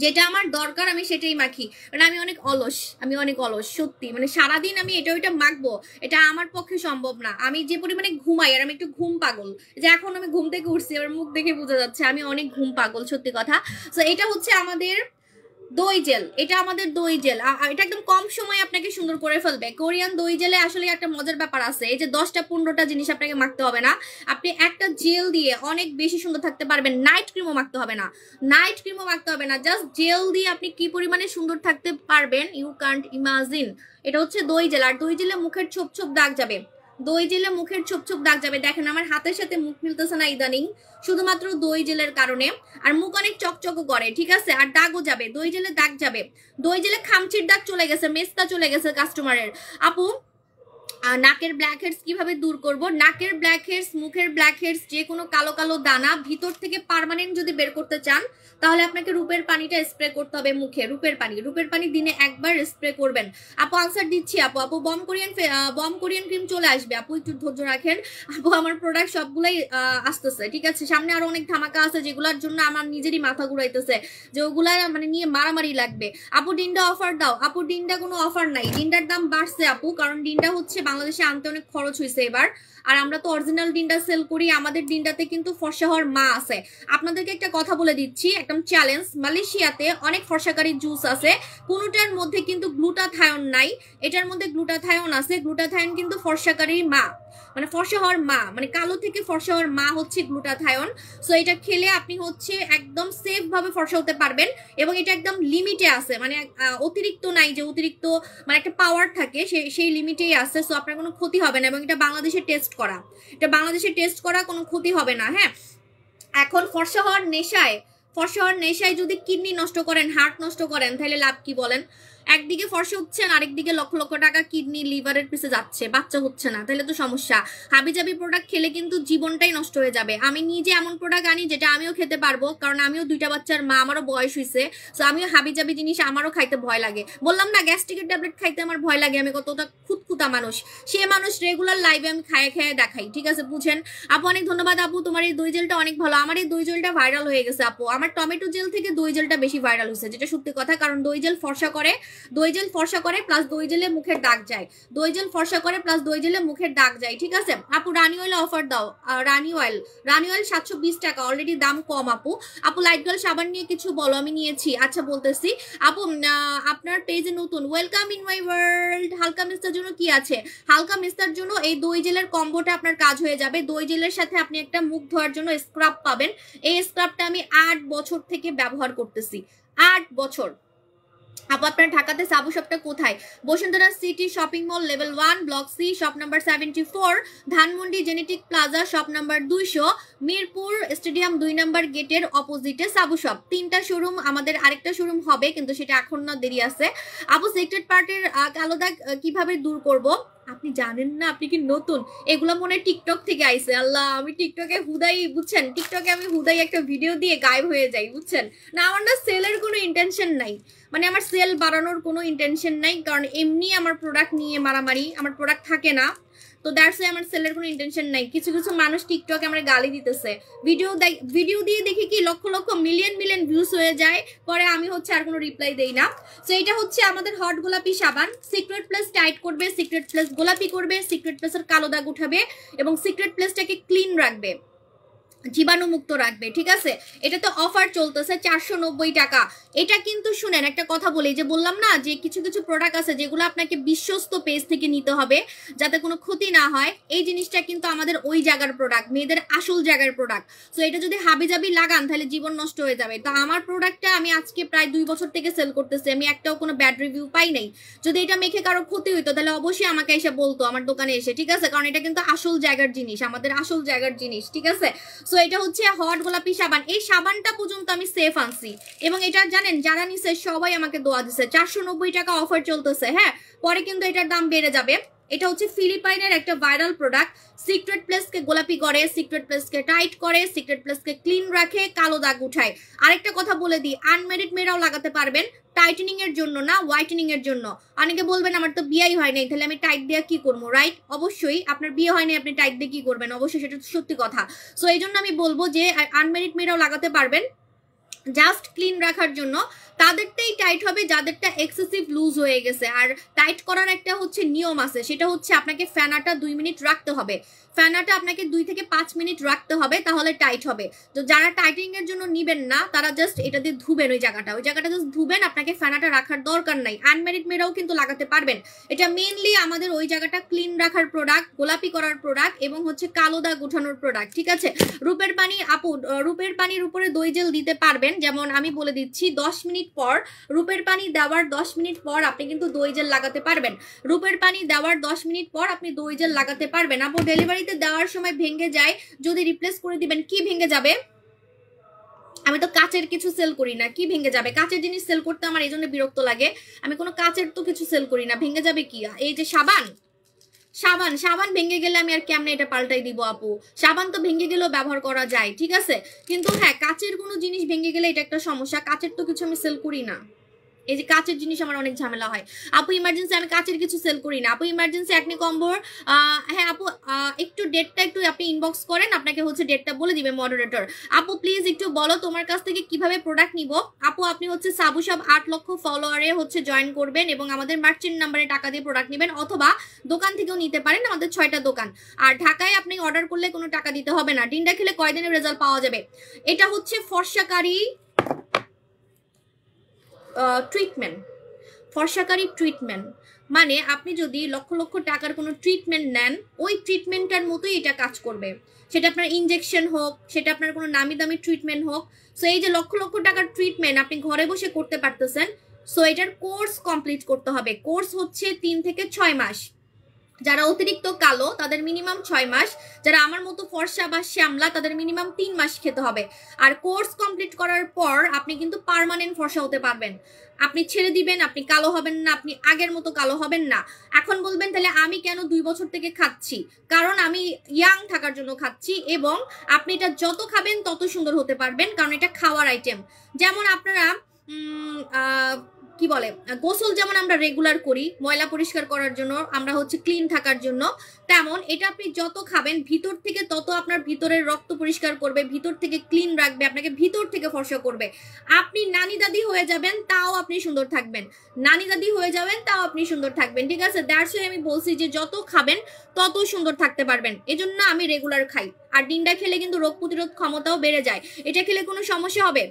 যেটা আমার দরকার আমি সেটাই মাখি কারণ মানে আমি অনেক অলস আমি অনেক অলস সত্যি মানে সারাদিন আমি এটা ওইটা মাখবো এটা আমার পক্ষে সম্ভব না আমি যে পরিমাণে ঘুমাই আর আমি একটু ঘুম পাগল যে এখন আমি ঘুম থেকে উঠছি আমার মুখ দেখে বোঝা যাচ্ছে আমি অনেক ঘুম পাগল সত্যি কথা সো এটা হচ্ছে আমাদের দই জেল এটা আমাদের দই জেল এটা একদম কম সময়ে আপনাকে সুন্দর করে ফেলবে কোরিয়ান দই জেলে আসলে একটা মজার ব্যাপার আছে এই যে দশটা পনেরোটা জিনিস আপনাকে মাখতে হবে না আপনি একটা জেল দিয়ে অনেক বেশি সুন্দর থাকতে পারবেন নাইট ক্রিমও মাখতে হবে না নাইট ক্রিমও মাখতে হবে না জাস্ট জেল দিয়ে আপনি কি পরিমাণে সুন্দর থাকতে পারবেন ইউ কান্ট ইমাজিন এটা হচ্ছে দই জেল আর দই জেলে মুখের ছোপ ছোপ দাগ যাবে দই জেলে মুখের ছোপ ছোপ দাগ যাবে দেখেন আমার হাতের সাথে মুখ মিলতেছে না ইদানিং শুধুমাত্র দই জেলের কারণে আর মুখ অনেক চকচকও করে ঠিক আছে আর দাগও যাবে দই জেলে দাগ যাবে দই জেলে খামচির দাগ চলে গেছে মেস্তা চলে গেছে কাস্টমারের আপু নাকের ব্ল্যাক হেডস কিভাবে দূর করব নাকের ব্ল্যাক হেডস মুখের ব্ল্যাক হেডস যে কোনো কালো কালো দানা ভিতর থেকে পারমানেন্ট যদি বের করতে চান তাহলে আপনাকে রূপের পানিটা স্প্রে করতে হবে মুখে রূপের পানি রূপের পানি দিনে একবার স্প্রে করবেন আপু আনসার দিচ্ছি আপু আপু bomb Korean bomb Korean cream চলে আসবে আপু একটু ধৈর্য রাখেন আপু আমার প্রোডাক্ট সবগুলাই আসতেছে ঠিক আছে সামনে আরো অনেক ধামাকা আছে যেগুলোর জন্য আমার নিজেরই মাথা ঘুরাইতেছে যে ওগুলা মানে নিয়ে মারামারি লাগবে আপু ডিন্ডা অফার দাও আপু ডিন্ডা কোনো অফার নাই ডিন্ডার দাম বাড়ছে আপু কারণ ডিন্ডা হচ্ছে বাংলাদেশে আনতে অনেক খরচ হয়েছে এবার আর আমরা তো অরিজিনাল ডিনটা সেল করি আমাদের ডিনটাতে কিন্তু ফর্সা হওয়ার মা আছে আপনাদেরকে একটা কথা বলে দিচ্ছি একদম চ্যালেঞ্জ মালয়েশিয়াতে অনেক ফর্সাকারী জুস আছে কোনোটার মধ্যে কিন্তু গ্লুটাথায়ন নাই এটার মধ্যে গ্লুটাথায়ন আছে গ্লুটাথায়ন কিন্তু ফর্সাকারীর মা মানে ফর্সা হওয়ার মা মানে কালো থেকে ফর্সা হওয়ার মা হচ্ছে গ্লুটাথায়ন সো এটা খেলে আপনি হচ্ছে একদম সেফভাবে ফর্সা হতে পারবেন এবং এটা একদম লিমিটে আছে মানে অতিরিক্ত নাই যে অতিরিক্ত মানে একটা পাওয়ার থাকে সেই লিমিটেই আছে সো আপনার কোনো ক্ষতি হবে না এবং এটা বাংলাদেশে টেস্ট টেস্ট করা এটা বাংলাদেশে টেস্ট করা কোনো ক্ষতি হবে না হ্যাঁ এখন ফর্সা হওয়ার নেশায় ফর্সা হওয়ার নেশায় যদি কিডনি নষ্ট করেন হার্ট নষ্ট করেন তাহলে লাভ কি বলেন একদিকে ফর্সে আর আরেকদিকে লক্ষ লক্ষ টাকা কিডনি লিভারের পিছে যাচ্ছে বাচ্চা হচ্ছে না তাহলে তো সমস্যা হাবিজাবি প্রোডাক্ট খেলে কিন্তু জীবনটাই নষ্ট হয়ে যাবে আমি নিজে এমন প্রোডাক্ট আনি যেটা আমিও খেতে পারবো কারণ আমিও দুইটা বাচ্চার মা আমারও বয়স হয়েছে সো আমিও হাবিজাবি জিনিস আমারও খাইতে ভয় লাগে বললাম না গ্যাস্ট্রিকের ট্যাবলেট খাইতে আমার ভয় লাগে আমি কতটা খুঁতখুতা মানুষ সে মানুষ রেগুলার লাইভে আমি খায়ে খেয়ে দেখাই ঠিক আছে বুঝেন আপু অনেক ধন্যবাদ আপু তোমার এই দই জেলটা অনেক ভালো আমার এই দই জেলটা ভাইরাল হয়ে গেছে আপু আমার টমেটো জেল থেকে দই জেলটা বেশি ভাইরাল হয়েছে যেটা সত্যি কথা কারণ দই জেল ফর্সা করে দই জেল ফর্সা করে প্লাস দই জেলে মুখের দাগ যায় দই জেল ফর্সা করে প্লাস দই জেলে মুখের দাগ যায় ঠিক আছে আপু রানি অয়েল অফার দাও রানি অয়েল রানি অয়েল সাতশো বিশ টাকা অলরেডি দাম কম আপু আপু লাইট গার্ল সাবান নিয়ে কিছু বলো আমি নিয়েছি আচ্ছা বলতেছি আপু আপনার পেজে নতুন ওয়েলকাম ইন মাই ওয়ার্ল্ড হালকা মিস্তার জন্য কি আছে হালকা মিস্তার জন্য এই দই জেলের কম্বোটা আপনার কাজ হয়ে যাবে দই জেলের সাথে আপনি একটা মুখ ধোয়ার জন্য স্ক্রাব পাবেন এই স্ক্রাবটা আমি আট বছর থেকে ব্যবহার করতেছি আট বছর আপু আপনার ঢাকাতে সাবু শপটা কোথায় Bashundhara city shopping mall level one block C shop number seventy four Dhanmondi genetic plaza shop number দুইশো মিরপুর স্টেডিয়াম দুই নাম্বার গেটের অপোজিটে সাবু শপ তিনটা শোরুম আমাদের আরেকটা শোরুম হবে কিন্তু সেটা এখন না দেরি আছে আপু সেক্টর পার্টের কালো দাগ কীভাবে দূর করব আপনি জানেন না আপনি কি নতুন এগুলো মনে টিকটক থেকে আইসে আল্লাহ আমি টিকটকে হুদাই বুঝছেন টিকটকে আমি হুদাই একটা ভিডিও দিয়ে গায়েব হয়ে যাই বুঝছেন না আমার না সেলের কোনো ইন্টেনশন নাই মানে আমার সেল বাড়ানোর কোনো ইন্টেনশন নাই কারণ এমনি আমার প্রোডাক্ট নিয়ে মারামারি আমার প্রোডাক্ট থাকে না তো দ্যাটস আমার সেলের কোনো ইন্টেনশন নাই কিছু কিছু মানুষ টিকটকে আমরা গালি দিতেছে ভিডিও ভিডিও দিয়ে দেখি কি লক্ষ লক্ষ মিলিয়ন মিলিয়ন ভিউজ হয়ে যায় পরে আমি হচ্ছে আর কোনো রিপ্লাই দেই না সো এটা হচ্ছে আমাদের হট গোলাপি সাবান সিক্রেট প্লেস টাইট করবে সিক্রেট প্লেস গোলাপি করবে সিক্রেট প্লেসের কালো দাগ উঠাবে এবং সিক্রেট প্লেসটাকে ক্লিন রাখবে জীবাণুমুক্ত রাখবে ঠিক আছে এটা তো অফার চলতেছে চারশো টাকা এটা কিন্তু শুনেন একটা কথা বলে যে বললাম না যে কিছু কিছু প্রোডাক্ট আছে যেগুলো আপনাকে বিশ্বস্ত পেজ থেকে নিতে হবে যাতে কোনো ক্ষতি না হয় এই জিনিসটা কিন্তু আমাদের ওই জায়গার প্রোডাক্ট মেয়েদের আসল জায়গার প্রোডাক্ট সো এটা যদি হাবিজাবি লাগান তাহলে জীবন নষ্ট হয়ে যাবে তো আমার প্রোডাক্টটা আমি আজকে প্রায় দুই বছর থেকে সেল করতেছি আমি একটাও কোনো ব্যাড রিভিউ পাই নাই যদি এটা মেখে কারো ক্ষতি হইতো তাহলে অবশ্যই আমাকে এসে বলতো আমার দোকানে এসে ঠিক আছে কারণ এটা কিন্তু আসল জায়গার জিনিস আমাদের আসল জায়গার জিনিস ঠিক আছে সো এটা হচ্ছে হট গোলাপি সাবান এই সাবানটা পর্যন্ত আমি সেফ আনছি এবং এটা জানেন যারা নিছে সবাই আমাকে দোয়া দিছে চারশো নব্বই টাকা অফার চলতেছে হ্যাঁ পরে কিন্তু এটার দাম বেড়ে যাবে এটা হচ্ছে ফিলিপাইনের একটা ভাইরাল প্রোডাক্ট সিক্রেট প্লেসকে গোলাপি করে সিক্রেট প্লেসকে টাইট করে সিক্রেট প্লেসকে ক্লিন রাখে কালো দাগ উঠায় আরেকটা কথা বলে দিই আনমেরিড মেয়েরাও লাগাতে পারবেন টাইটেনিং এর জন্য না হোয়াইটেনিং এর জন্য অনেকে বলবেন আমার তো বিয়াই হয় নাই তাহলে আমি টাইট দিয়ে কি করবো রাইট অবশ্যই আপনার বিয়ে হয়নি আপনি টাইট দিয়ে কি করবেন অবশ্যই সেটা সত্যি কথা সো এই জন্য আমি বলবো যে আনমেরিড মেয়েরাও লাগাতে পারবেন জাস্ট ক্লিন রাখার জন্য তাদেরটাই টাইট হবে যাদেরটা এক্সেসিভ লুজ হয়ে গেছে আর টাইট করার একটা হচ্ছে নিয়ম আছে সেটা হচ্ছে আপনাকে ফ্যানাটা দুই মিনিট রাখতে হবে ফ্যানাটা আপনাকে দুই থেকে পাঁচ মিনিট রাখতে হবে তাহলে টাইট হবে তো যারা টাইটিং এর জন্য নিবেন না তারা জাস্ট এটা দিয়ে ধুবেন ওই জায়গাটা ওই জায়গাটা জাস্ট ধুবেন আপনাকে ফ্যানাটা রাখার দরকার নাই আনম্যারিড মেয়েরাও কিন্তু লাগাতে পারবেন এটা মেনলি আমাদের ওই জায়গাটা ক্লিন রাখার প্রোডাক্ট গোলাপি করার প্রোডাক্ট এবং হচ্ছে কালো দাগ উঠানোর প্রোডাক্ট ঠিক আছে রূপের পানি আপু রূপের পানির উপরে দই জেল দিতে পারবেন যেমন আমি বলে দিচ্ছি দশ মিনিট পর রূপের পানি দেওয়ার দশ মিনিট পর আপনি কিন্তু দই জেল লাগাতে পারবেন রূপের পানি দেওয়ার দশ মিনিট পর আপনি দই জেল লাগাতে পারবেন আপনার ডেলিভারিতে দেওয়ার সময় ভেঙে যায় যদি রিপ্লেস করে দিবেন কি ভেঙে যাবে আমি তো কাচের কিছু সেল করি না কি ভেঙে যাবে কাচের জিনিস সেল করতে আমার এই জন্য বিরক্ত লাগে আমি কোনো কাচের তো কিছু সেল করি না ভেঙে যাবে কি এই যে সাবান সাবান সাবান ভেঙে গেলে আমি আর কেমনে এটা পাল্টাই দিব আপু সাবান তো ভেঙে গেলেও ব্যবহার করা যায় ঠিক আছে কিন্তু হ্যাঁ কাচের কোনো জিনিস ভেঙে গেলে এটা একটা সমস্যা কাচের তো কিছু আমি সেল করি না এই যে কাচের জিনিস আমার অনেক ঝামেলা হয় আপু ইমার্জেন্সি আমি কাচের কিছু সেল করি না আপু ইমার্জেন্সি একনি কম্বোর হ্যাঁ আপু একটু ডেটটা একটু আপনি ইনবক্স করেন আপনাকে হচ্ছে ডেটটা বলে দিবে মডারেটর আপু প্লিজ একটু বলো তোমার কাছ থেকে কিভাবে প্রোডাক্ট নিব আপু আপনি হচ্ছে সাবু সব আট লক্ষ ফলোয়ারে হচ্ছে জয়েন করবেন এবং আমাদের মার্চেন্ট নাম্বারে টাকা দিয়ে প্রোডাক্ট নেবেন অথবা দোকান থেকেও নিতে পারেন আমাদের ছয়টা দোকান আর ঢাকায় আপনি অর্ডার করলে কোনো টাকা দিতে হবে না ডিনটা খেলে কয়দিনের রেজাল্ট পাওয়া যাবে এটা হচ্ছে ফর্সাকারী ট্রিটমেন্ট ফর্সাকারী ট্রিটমেন্ট মানে আপনি যদি লক্ষ লক্ষ টাকার কোনো ট্রিটমেন্ট নেন ওই ট্রিটমেন্টটার মতোই এটা কাজ করবে সেটা আপনার ইঞ্জেকশন হোক সেটা আপনার কোনো নামি দামি ট্রিটমেন্ট হোক সো এই যে লক্ষ লক্ষ টাকার ট্রিটমেন্ট আপনি ঘরে বসে করতে পারতেছেন সো এটার কোর্স কমপ্লিট করতে হবে কোর্স হচ্ছে তিন থেকে ছয় মাস যারা অতিরিক্ত কালো তাদের মিনিমাম ছয় মাস যারা আমার মতো ফর্সা বা শ্যামলা তাদের মিনিমাম তিন মাস খেতে হবে আর কোর্স কমপ্লিট করার পর আপনি কিন্তু পারমানেন্ট ফর্সা হতে পারবেন আপনি ছেড়ে দিবেন আপনি কালো হবেন না আপনি আগের মতো কালো হবেন না এখন বলবেন তাহলে আমি কেন দুই বছর থেকে খাচ্ছি কারণ আমি ইয়াং থাকার জন্য খাচ্ছি এবং আপনি এটা যত খাবেন তত সুন্দর হতে পারবেন কারণ এটা খাওয়ার আইটেম যেমন আপনারা কি বলে গোসল যেমন আমরা রেগুলার করি ময়লা পরিষ্কার করার জন্য আমরা হচ্ছে ক্লিন থাকার জন্য তেমন এটা আপনি যত খাবেন ভিতর থেকে তত আপনার ভিতরের রক্ত পরিষ্কার করবে ভিতর থেকে ক্লিন রাখবে আপনাকে ভিতর থেকে ফর্সা করবে আপনি নানি দাদি হয়ে যাবেন তাও আপনি সুন্দর থাকবেন নানি দাদি হয়ে যাবেন তাও আপনি সুন্দর থাকবেন ঠিক আছে দ্যাটস আমি বলছি যে যত খাবেন তত সুন্দর থাকতে পারবেন এজন্য আমি রেগুলার খাই আর ডিমটা খেলে কিন্তু রোগ প্রতিরোধ ক্ষমতাও বেড়ে যায় এটা খেলে কোনো সমস্যা হবে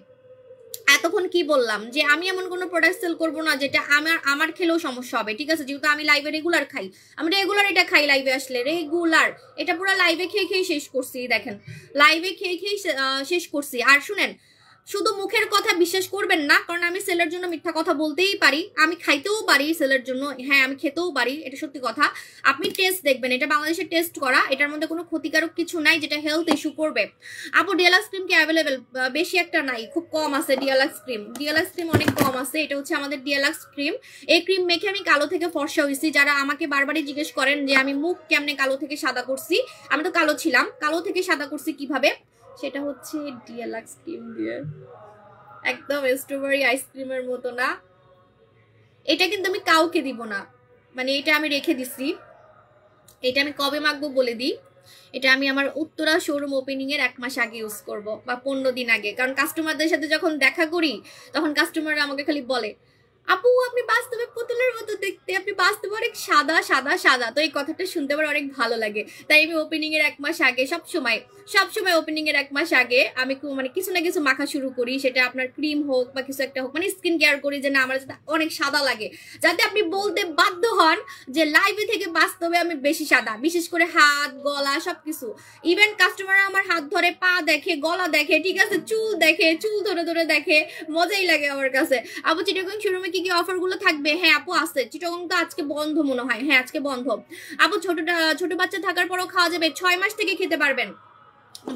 এতক্ষণ কি বললাম যে আমি এমন কোনো প্রোডাক্ট সেল করবো না যেটা আমার আমার খেলেও সমস্যা হবে ঠিক আছে যেহেতু আমি লাইভে রেগুলার খাই আমি রেগুলার এটা খাই লাইভে আসলে রেগুলার এটা পুরো লাইভে খেয়ে খেয়ে শেষ করছি দেখেন লাইভে খেয়ে খেয়ে শেষ করছি আর শুনেন শুধু মুখের কথা বিশ্বাস করবেন না কারণ আমি সেলের জন্য মিথ্যা কথা বলতেই পারি আমি খাইতেও পারি সেলের জন্য হ্যাঁ আমি খেতেও পারি এটা সত্যি কথা আপনি টেস্ট দেখবেন এটা বাংলাদেশে টেস্ট করা এটার মধ্যে কোনো ক্ষতিকারক কিছু নাই যেটা হেলথ ইস্যু করবে আপু ডিয়ালাক্স ক্রিম কি অ্যাভেলেবেল বেশি একটা নাই খুব কম আছে ডিয়ালাক্স ক্রিম ডিয়ালাক্স ক্রিম অনেক কম আছে এটা হচ্ছে আমাদের ডিয়ালাক্স ক্রিম এই ক্রিম মেখে আমি কালো থেকে ফর্সা হয়েছি যারা আমাকে বারবারই জিজ্ঞেস করেন যে আমি মুখ কেমনে কালো থেকে সাদা করছি আমি তো কালো ছিলাম কালো থেকে সাদা করছি কিভাবে সেটা হচ্ছে ডিয়ালাক্স ক্রিম দিয়ে একদম স্ট্রবেরি আইসক্রিমের মতো না এটা কিন্তু আমি কাউকে দিব না মানে এটা আমি রেখে দিছি এটা আমি কবে মাখবো বলে দিই এটা আমি আমার উত্তরা শোরুম ওপেনিং এর এক মাস আগে ইউজ করব বা পনেরো দিন আগে কারণ কাস্টমারদের সাথে যখন দেখা করি তখন কাস্টমাররা আমাকে খালি বলে আপু আপনি বাস্তবে পুতুলের মতো দেখতে আপনি বাস্তবে অনেক সাদা সাদা সাদা তো এই কথাটা শুনতে আমার অনেক ভালো লাগে তাই আমি ওপেনিং এর এক মাস আগে সব সময় সব সময় ওপেনিং এর এক মাস আগে আমি মানে কিছু না কিছু মাখা শুরু করি সেটা আপনার ক্রিম হোক বা কিছু একটা হোক মানে স্কিন কেয়ার করি যে না আমার যাতে অনেক সাদা লাগে যাতে আপনি বলতে বাধ্য হন যে লাইভে থেকে বাস্তবে আমি বেশি সাদা বিশেষ করে হাত গলা সব কিছু ইভেন কাস্টমাররা আমার হাত ধরে পা দেখে গলা দেখে ঠিক আছে চুল দেখে চুল ধরে ধরে দেখে মজাই লাগে আমার কাছে আবু চিটাগং শুরু কি কি কি গুলো থাকবে হ্যাঁ আপু আছে চিটগং তো আজকে বন্ধ মনে হয় হ্যাঁ আজকে বন্ধ আপু ছোট ছোট বাচ্চা থাকার পরও খাওয়া যাবে ছয় মাস থেকে খেতে পারবেন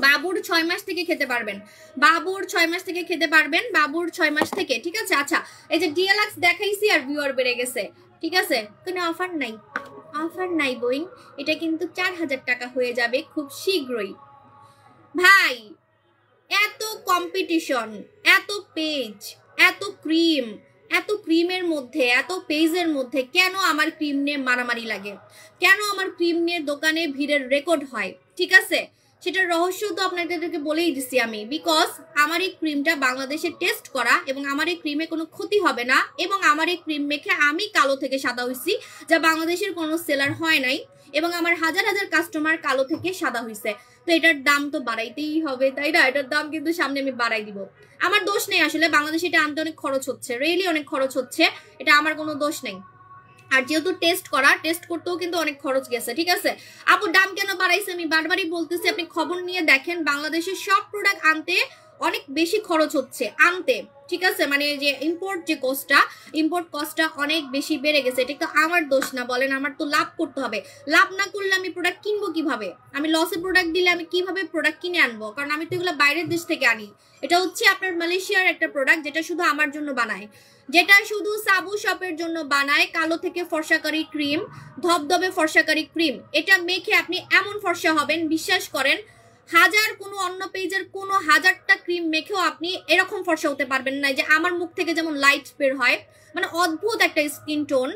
বাবুর ছয় মাস থেকে খেতে পারবেন বাবুর ছয় মাস থেকে খেতে পারবেন বাবুর ছয় মাস থেকে ঠিক আছে আচ্ছা এই যে ডিএলএক্স দেখাইছি আর ভিউয়ার বেড়ে গেছে ঠিক আছে কোনো অফার নাই অফার নাই বইন এটা কিন্তু চার হাজার টাকা হয়ে যাবে খুব শীঘ্রই ভাই এত কম্পিটিশন এত পেজ এত ক্রিম এত ক্রিমের মধ্যে এত পেজের মধ্যে কেন আমার ক্রিম নিয়ে মারামারি লাগে কেন আমার ক্রিম নিয়ে দোকানে ভিড়ের রেকর্ড হয় ঠিক আছে সেটার রহস্য তো আপনাদেরকে বলেই দিছি আমি বিকজ আমার এই ক্রিমটা বাংলাদেশে টেস্ট করা এবং আমার এই ক্রিমে কোনো ক্ষতি হবে না এবং আমার এই ক্রিম মেখে আমি কালো থেকে সাদা হয়েছি যা বাংলাদেশের কোনো সেলার হয় নাই এবং আমার হাজার হাজার কাস্টমার কালো থেকে সাদা হয়েছে তো এটার দাম তো বাড়াইতেই হবে তাই না এটার দাম কিন্তু সামনে আমি বাড়াই দিব আমার দোষ নেই আসলে বাংলাদেশে এটা আনতে অনেক খরচ হচ্ছে রেলি অনেক খরচ হচ্ছে এটা আমার কোনো দোষ নেই আর যেহেতু টেস্ট করা টেস্ট করতেও কিন্তু অনেক খরচ গেছে ঠিক আছে আপু দাম কেন বাড়াইছে আমি বারবারই বলতেছি আপনি খবর নিয়ে দেখেন বাংলাদেশের সব প্রোডাক্ট আনতে অনেক বেশি খরচ হচ্ছে আনতে ঠিক আছে মানে যে ইম্পোর্ট যে কোস্টটা ইম্পোর্ট কস্টটা অনেক বেশি বেড়ে গেছে এটা তো আমার দোষ না বলেন আমার তো লাভ করতে হবে লাভ না করলে আমি প্রোডাক্ট কিনবো কিভাবে আমি লসে প্রোডাক্ট দিলে আমি কিভাবে প্রোডাক্ট কিনে আনবো কারণ আমি তো এগুলো বাইরের দেশ থেকে আনি এটা হচ্ছে আপনার মালয়েশিয়ার একটা প্রোডাক্ট যেটা শুধু আমার জন্য বানায় যেটা শুধু সাবু শপের জন্য বানায় কালো থেকে ফর্সাকারি ক্রিম ধবধবে ফর্সাকারি ক্রিম এটা মেখে আপনি এমন ফর্সা হবেন বিশ্বাস করেন হাজার কোনো অন্য পেজের কোনো হাজারটা ক্রিম মেখেও আপনি এরকম ফর্সা হতে পারবেন না যে আমার মুখ থেকে যেমন লাইট বের হয় মানে অদ্ভুত একটা স্কিন টোন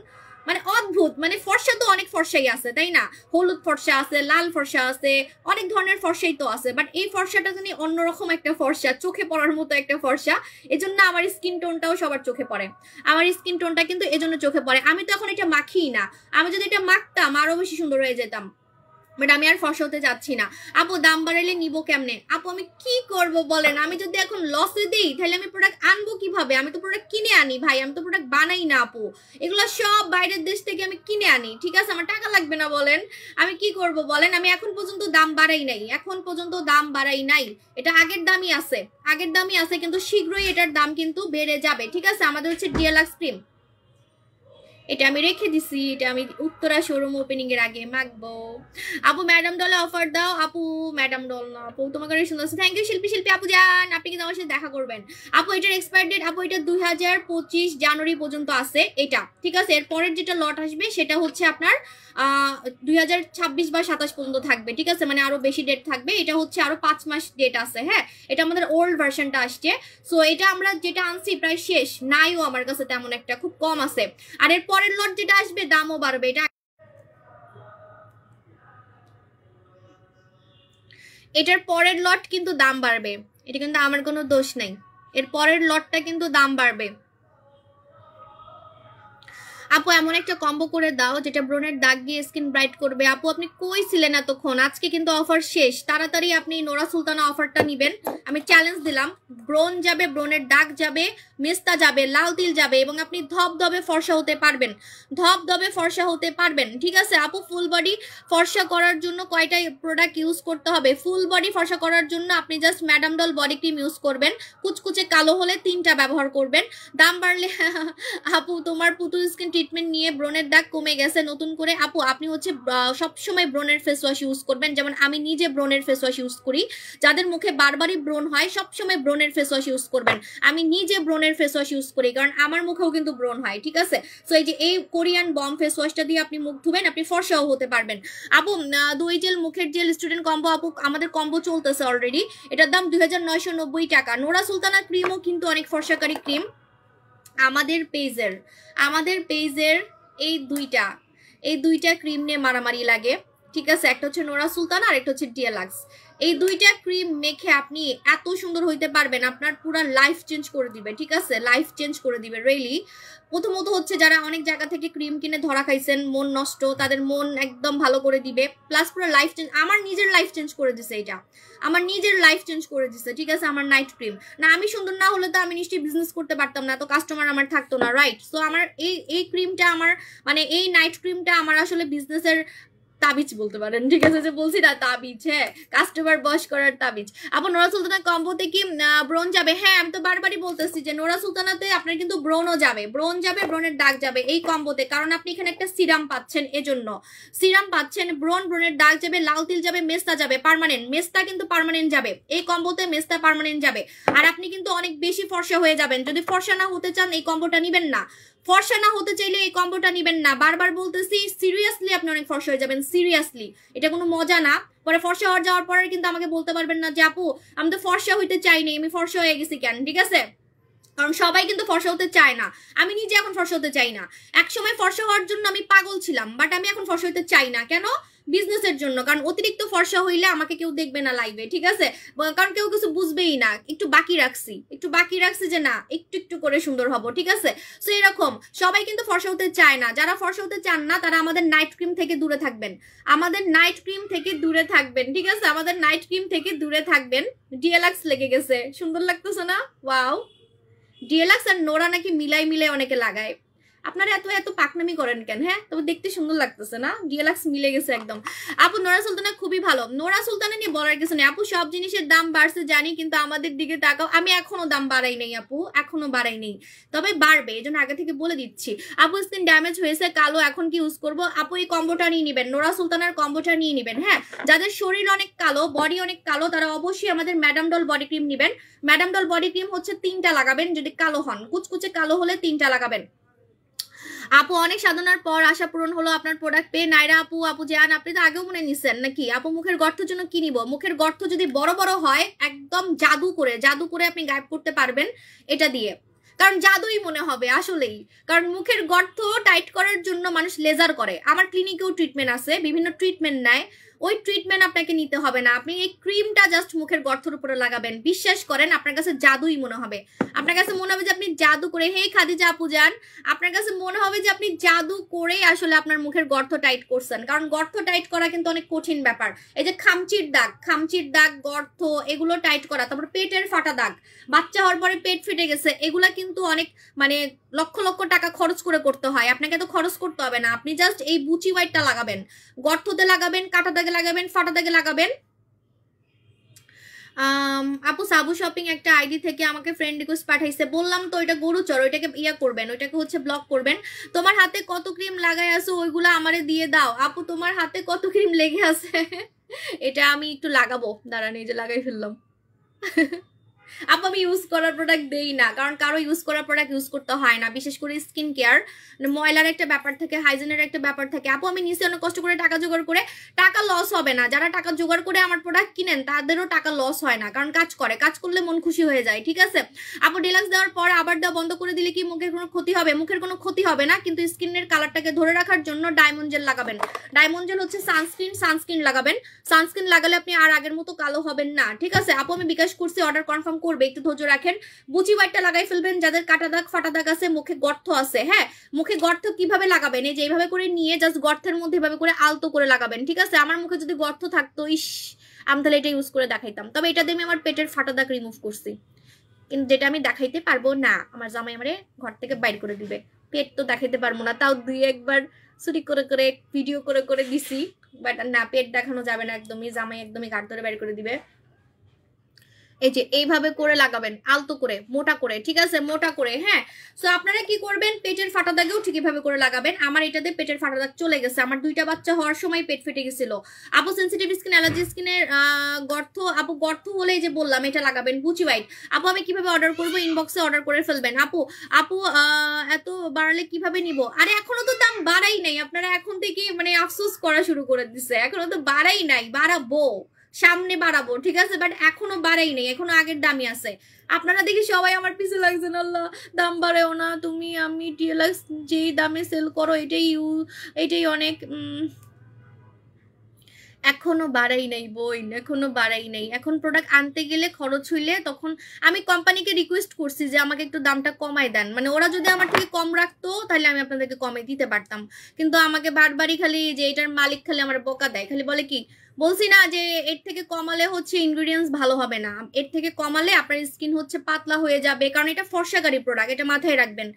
মানে অদ্ভুত মানে ফর্সা তো অনেক ফর্সাই আছে তাই না হলুদ ফর্সা আছে লাল ফর্সা আছে অনেক ধরনের ফর্সাই তো আছে বাট এই ফর্সাটা যদি অন্যরকম একটা ফর্সা চোখে পড়ার মতো একটা ফর্সা এজন্য আমার স্কিন টোনটাও সবার চোখে পড়ে আমার স্কিন টোনটা কিন্তু এজন্য চোখে পড়ে আমি তো এখন এটা মাখিই না আমি যদি এটা মাখতাম আরও বেশি সুন্দর হয়ে যেতাম বাট আমি আর ফসলতে যাচ্ছি না আপু দাম বাড়াইলে নিব কেমনে আপু আমি কি করব বলেন আমি যদি এখন লসে দিই তাহলে আমি প্রোডাক্ট আনবো কিভাবে আমি তো প্রোডাক্ট কিনে আনি ভাই আমি তো প্রোডাক্ট বানাই না আপু এগুলো সব বাইরের দেশ থেকে আমি কিনে আনি ঠিক আছে আমার টাকা লাগবে না বলেন আমি কি করব বলেন আমি এখন পর্যন্ত দাম বাড়াই নাই এখন পর্যন্ত দাম বাড়াই নাই এটা আগের দামই আছে আগের দামই আছে কিন্তু শীঘ্রই এটার দাম কিন্তু বেড়ে যাবে ঠিক আছে আমাদের হচ্ছে ডিএলাক্স ক্রিম এটা আমি রেখে দিছি এটা আমি উত্তরা শোরুম ওপেনিং এর আগে মাখবো আপু ম্যাডাম ডলে অফার দাও আপু ম্যাডাম ডল না আপু তোমাকে সুন্দর থ্যাংক ইউ শিল্পী শিল্পী আপু যান আপনি কিন্তু আমার সাথে দেখা করবেন আপু এটার এক্সপায়ার ডেট আপু এটা দুই জানুয়ারি পর্যন্ত আছে এটা ঠিক আছে এরপরের যেটা লট আসবে সেটা হচ্ছে আপনার দুই বা সাতাশ পর্যন্ত থাকবে ঠিক আছে মানে আরো বেশি ডেট থাকবে এটা হচ্ছে আরো পাঁচ মাস ডেট আছে হ্যাঁ এটা আমাদের ওল্ড ভার্সনটা আসছে সো এটা আমরা যেটা আনছি প্রায় শেষ নাইও আমার কাছে তেমন একটা খুব কম আছে আর এরপর পরের লট যেটা আসবে দামও বাড়বে এটা এটার পরের লট কিন্তু দাম বাড়বে এটা কিন্তু আমার কোনো দোষ নাই এর পরের লটটা কিন্তু দাম বাড়বে আপু এমন একটা কম্বো করে দাও যেটা ব্রোনের দাগ দিয়ে স্কিন ব্রাইট করবে আপু আপনি কই ছিলেন তখন আজকে কিন্তু অফার শেষ তাড়াতাড়ি আপনি নোরা সুলতানা অফারটা নেবেন আমি চ্যালেঞ্জ দিলাম ব্রোন যাবে ব্রোনের দাগ যাবে মিস্তা যাবে লাল তিল যাবে এবং আপনি ধপ ধবে ফর্সা হতে পারবেন ধপ ধবে ফর্সা হতে পারবেন ঠিক আছে আপু ফুল বডি ফর্সা করার জন্য কয়টা প্রোডাক্ট ইউজ করতে হবে ফুল বডি ফর্সা করার জন্য আপনি just madam doll body cream use করবেন কুচকুচে কালো হলে তিনটা ব্যবহার করবেন দাম বাড়লে আপু তোমার পুতুল স্কিন ট্রিটমেন্ট নিয়ে ব্রণের দাগ কমে গেছে নতুন করে আপু আপনি হচ্ছে সবসময় ব্রণের ফেস ওয়াশ ইউজ করবেন যেমন আমি নিজে ব্রণের ফেস ওয়াশ ইউজ করি যাদের মুখে বারবারই ব্রণ হয় সবসময় ব্রণের ফেস ওয়াশ ইউজ করবেন আমি নিজে ব্রণের ফেস ওয়াশ ইউজ করি কারণ আমার মুখেও কিন্তু ব্রণ হয় ঠিক আছে সো এই যে এই কোরিয়ান বম ফেস ওয়াশটা দিয়ে আপনি মুখ ধুবেন আপনি ফর্সাও হতে পারবেন আপু দুই জেল মুখের জেল স্টুডেন্ট কম্বো আপু আমাদের কম্বো চলতেছে অলরেডি এটার দাম দুই টাকা নোরা সুলতানা ক্রিমও কিন্তু অনেক ফর্সাকারী ক্রিম আমাদের পেজের আমাদের পেজের এই দুইটা এই দুইটা ক্রিম নিয়ে মারামারি লাগে ঠিক আছে একটা হচ্ছে নোরা সুলতান আর একটা হচ্ছে ডিয়ালাক্স এই দুইটা ক্রিম মেখে আপনি এত সুন্দর হইতে পারবেন আপনার পুরো লাইফ চেঞ্জ করে দিবে ঠিক আছে লাইফ চেঞ্জ করে দিবে রেলি প্রথমত হচ্ছে যারা অনেক জায়গা থেকে ক্রিম কিনে ধরা খাইছেন মন নষ্ট তাদের মন একদম ভালো করে দিবে প্লাস পুরো লাইফ চেঞ্জ আমার নিজের লাইফ চেঞ্জ করে দিছে এটা আমার নিজের লাইফ চেঞ্জ করে দিছে ঠিক আছে আমার নাইট ক্রিম না আমি সুন্দর না হলে তো আমি নিশ্চয়ই বিজনেস করতে পারতাম না তো কাস্টমার আমার থাকতো না রাইট সো আমার এই এই ক্রিমটা আমার মানে এই নাইট ক্রিমটা আমার আসলে বিজনেসের তাবিজ বলতে পারেন ঠিক আছে যে বলছি না তাবিজ হ্যাঁ কাস্টমার বস করার তাবিজ আপনার নোরা সুলতানা কম্বোতে কি ব্রোন যাবে হ্যাঁ আমি তো বারবারই বলতেছি যে নোরা সুলতানাতে আপনার কিন্তু ব্রোনও যাবে ব্রোন যাবে ব্রোনের দাগ যাবে এই কম্বোতে কারণ আপনি এখানে একটা সিরাম পাচ্ছেন এজন্য সিরাম পাচ্ছেন ব্রোন ব্রোনের দাগ যাবে লাল তিল যাবে মেস্তা যাবে পারমানেন্ট মেস্তা কিন্তু পারমানেন্ট যাবে এই কম্বোতে মেস্তা পারমানেন্ট যাবে আর আপনি কিন্তু অনেক বেশি ফর্সা হয়ে যাবেন যদি ফর্সা না হতে চান এই কম্বোটা নিবেন না ফর্সা না হতে চাইলে এই কম্বোটা নেবেন না বারবার বলতেছি সিরিয়াসলি আপনি অনেক ফর্সা হয়ে যাবেন সিরিয়াসলি এটা কোনো মজা না পরে ফর্সা হওয়ার যাওয়ার পরে কিন্তু আমাকে বলতে পারবেন না যে আপু আমি তো ফর্সা হইতে চাইনি আমি ফর্সা হয়ে গেছি কেন ঠিক আছে কারণ সবাই কিন্তু ফর্সা হতে চায় না আমি নিজে এখন ফর্সা হতে চাই না একসময় ফর্সা হওয়ার জন্য আমি পাগল ছিলাম বাট আমি এখন ফর্সা হতে চাই না কেন বিজনেসের জন্য কারণ অতিরিক্ত ফর্সা হইলে আমাকে কেউ দেখবে না লাইভে ঠিক আছে কারণ কেউ কিছু বুঝবেই না একটু বাকি রাখছি একটু বাকি রাখছি যে না একটু একটু করে সুন্দর হব ঠিক আছে সো এরকম সবাই কিন্তু ফর্সা হতে চায় না যারা ফর্সা হতে চান না তারা আমাদের নাইট ক্রিম থেকে দূরে থাকবেন আমাদের নাইট ক্রিম থেকে দূরে থাকবেন ঠিক আছে আমাদের নাইট ক্রিম থেকে দূরে থাকবেন ডিএলাক্স লেগে গেছে সুন্দর লাগতেছে না ওয়াও ডিএলাক্স আর নোরা নাকি মিলাই মিলাই অনেকে লাগায় আপনারা এত এত পাকনামি করেন কেন হ্যাঁ তবে দেখতে সুন্দর লাগতেছে না ডিএলাক্স মিলে গেছে একদম আপু নোরা সুলতানা খুবই ভালো নোরা সুলতানা নিয়ে বলার কিছু নেই আপু সব জিনিসের দাম বাড়ছে জানি কিন্তু আমাদের দিকে তাকাও আমি এখনো দাম বাড়াই নেই আপু এখনো বাড়াই নেই তবে বাড়বে এই জন্য আগে থেকে বলে দিচ্ছি আপু স্কিন ড্যামেজ হয়েছে কালো এখন কি ইউজ করবো আপু এই কম্বোটা নিয়ে নেবেন নোরা সুলতানার কম্বোটা নিয়ে নেবেন হ্যাঁ যাদের শরীর অনেক কালো বডি অনেক কালো তারা অবশ্যই আমাদের ম্যাডাম ডল বডি ক্রিম নেবেন ম্যাডাম ডল বডি ক্রিম হচ্ছে তিনটা লাগাবেন যদি কালো হন কুচকুচে কালো হলে তিনটা লাগাবেন আপু অনেক সাধনার পর আশা পূরণ হলো আপনার প্রোডাক্ট পেয়ে নাইরা আপু আপু জান আপনি তো আগেও মনে নিছেন নাকি আপু মুখের গর্তের জন্য কি নিব মুখের গর্ত যদি বড় বড় হয় একদম জাদু করে জাদু করে আপনি গায়েব করতে পারবেন এটা দিয়ে কারণ জাদুই মনে হবে আসলেই কারণ মুখের গর্ত টাইট করার জন্য মানুষ লেজার করে আমার ক্লিনিকেও ট্রিটমেন্ট আছে বিভিন্ন ট্রিটমেন্ট নেয় ওই ট্রিটমেন্ট আপনাকে নিতে হবে না আপনি এই ক্রিমটা জাস্ট মুখের গর্থর উপরে লাগাবেন বিশ্বাস করেন আপনার কাছে জাদুই মনে হবে আপনার কাছে মনে হবে যে আপনি জাদু করে হে খাদি যা যান আপনার কাছে মনে হবে যে আপনি জাদু করেই আসলে আপনার মুখের গর্থ টাইট করছেন কারণ গর্থ টাইট করা কিন্তু অনেক কঠিন ব্যাপার এই যে খামচির দাগ খামচির দাগ গর্থ এগুলো টাইট করা তারপর পেটের ফাটা দাগ বাচ্চা হওয়ার পরে পেট ফেটে গেছে এগুলা কিন্তু অনেক মানে লক্ষ লক্ষ টাকা খরচ করে করতে হয় আপনাকে তো খরচ করতে হবে না আপনি জাস্ট এই বুচি হোয়াইটটা লাগাবেন গর্থতে লাগাবেন কাটা দাগ দাগে লাগাবেন ফটো দাগে লাগাবেন আপু সাবু শপিং একটা আইডি থেকে আমাকে ফ্রেন্ড রিকোয়েস্ট পাঠাইছে বললাম তো ওইটা গরু চর ওইটাকে ইয়া করবেন ওইটাকে হচ্ছে ব্লক করবেন তোমার হাতে কত ক্রিম লাগাই আছে ওইগুলো আমারে দিয়ে দাও আপু তোমার হাতে কত ক্রিম লেগে আছে এটা আমি একটু লাগাবো দাঁড়ান এই যে লাগাই ফেললাম আপু আমি ইউজ করার প্রোডাক্ট দেই না কারণ কারো ইউজ করার প্রোডাক্ট ইউজ করতে হয় না বিশেষ করে স্কিন মানে কেয়ার ময়লার একটা ব্যাপার থাকে হাইজেনের একটা ব্যাপার থাকে আপু আমি নিচে অনেক কষ্ট করে টাকা জোগাড় করে টাকা লস হবে না যারা টাকা জোগাড় করে আমার প্রোডাক্ট কিনেন তাদেরও টাকা লস হয় না কারণ কাজ করে কাজ করলে মন খুশি হয়ে যায় ঠিক আছে আপু ডিলাক্স দেওয়ার পর আবার দেওয়া বন্ধ করে দিলে কি মুখের কোনো ক্ষতি হবে মুখের কোনো ক্ষতি হবে না কিন্তু স্কিনের কালারটাকে ধরে রাখার জন্য ডায়মন্ড জেল লাগাবেন ডায়মন্ড জেল হচ্ছে সানস্ক্রিন সানস্ক্রিন লাগাবেন সানস্ক্রিন লাগালে আপনি আর আগের মতো কালো হবেন না ঠিক আছে আপু আমি বিকাশ করছি অর্ডার কনফার্ম করবে একটু ধৈর্য রাখেন বুচি হোয়াইটটা লাগাই ফেলবেন যাদের কাটা দাগ ফাটা দাগ আছে মুখে গর্ত আছে হ্যাঁ মুখে গর্ত কিভাবে লাগাবেন এই যে এইভাবে করে নিয়ে জাস্ট গর্তের মধ্যে এভাবে করে আলতো করে লাগাবেন ঠিক আছে আমার মুখে যদি গর্ত থাকতো ইস আমি তাহলে এটা ইউজ করে দেখাইতাম তবে এটা দিয়ে আমি আমার পেটের ফাটা দাগ রিমুভ করছি কিন্তু যেটা আমি দেখাইতে পারবো না আমার জামাই আমারে ঘর থেকে বাইর করে দিবে পেট তো দেখাইতে পারবো না তাও দুই একবার চুরি করে করে ভিডিও করে করে দিছি বাট না পেট দেখানো যাবে না একদমই জামাই একদমই গাড় ধরে বাইর করে দিবে এই যে এইভাবে করে লাগাবেন আলতো করে মোটা করে ঠিক আছে মোটা করে হ্যাঁ সো আপনারা কি করবেন পেটের ফাটা দাগেও ঠিক এভাবে করে লাগাবেন আমার এটাতে পেটের ফাটা দাগ চলে গেছে আমার দুইটা বাচ্চা হওয়ার সময় পেট ফেটে গেছিল আপু সেন্সিটিভ স্কিন অ্যালার্জি স্কিনের গর্থ আপু গর্থ হলে যে বললাম এটা লাগাবেন বুচি হোয়াইট আপু আমি কিভাবে অর্ডার করবো ইনবক্সে অর্ডার করে ফেলবেন আপু আপু এত বাড়ালে কিভাবে নিব আরে এখনো তো দাম বাড়াই নাই আপনারা এখন থেকে মানে আফসোস করা শুরু করে দিছে এখনো তো বাড়াই নাই বাড়াবো সামনে বাড়াবো ঠিক আছে বাট এখনো বাড়াই নেই এখনো আগের দামই আছে আপনারা দেখি সবাই আমার পিছিয়ে লাগছে আল্লাহ দাম বাড়েও না তুমি আমি টিএলএক্স যেই দামে সেল করো এটাই ইউ এটাই অনেক এখনো বাড়াই নাই বই এখনো বাড়াই নাই এখন প্রোডাক্ট আনতে গেলে খরচ হইলে তখন আমি কোম্পানিকে রিকোয়েস্ট করছি যে আমাকে একটু দামটা কমাই দেন মানে ওরা যদি আমার থেকে কম রাখতো তাহলে আমি আপনাদেরকে কমে দিতে পারতাম কিন্তু আমাকে বারবারই খালি যে এটার মালিক খালি আমার বোকা দেয় খালি বলে কি বলছি না যে এর থেকে কমালে হচ্ছে ইনগ্রিডিয়েন্টস ভালো হবে না এর থেকে কমালে আপনার স্কিন হচ্ছে পাতলা হয়ে যাবে কারণ এটা ফর্সাকারী প্রোডাক্ট এটা মাথায় রাখবেন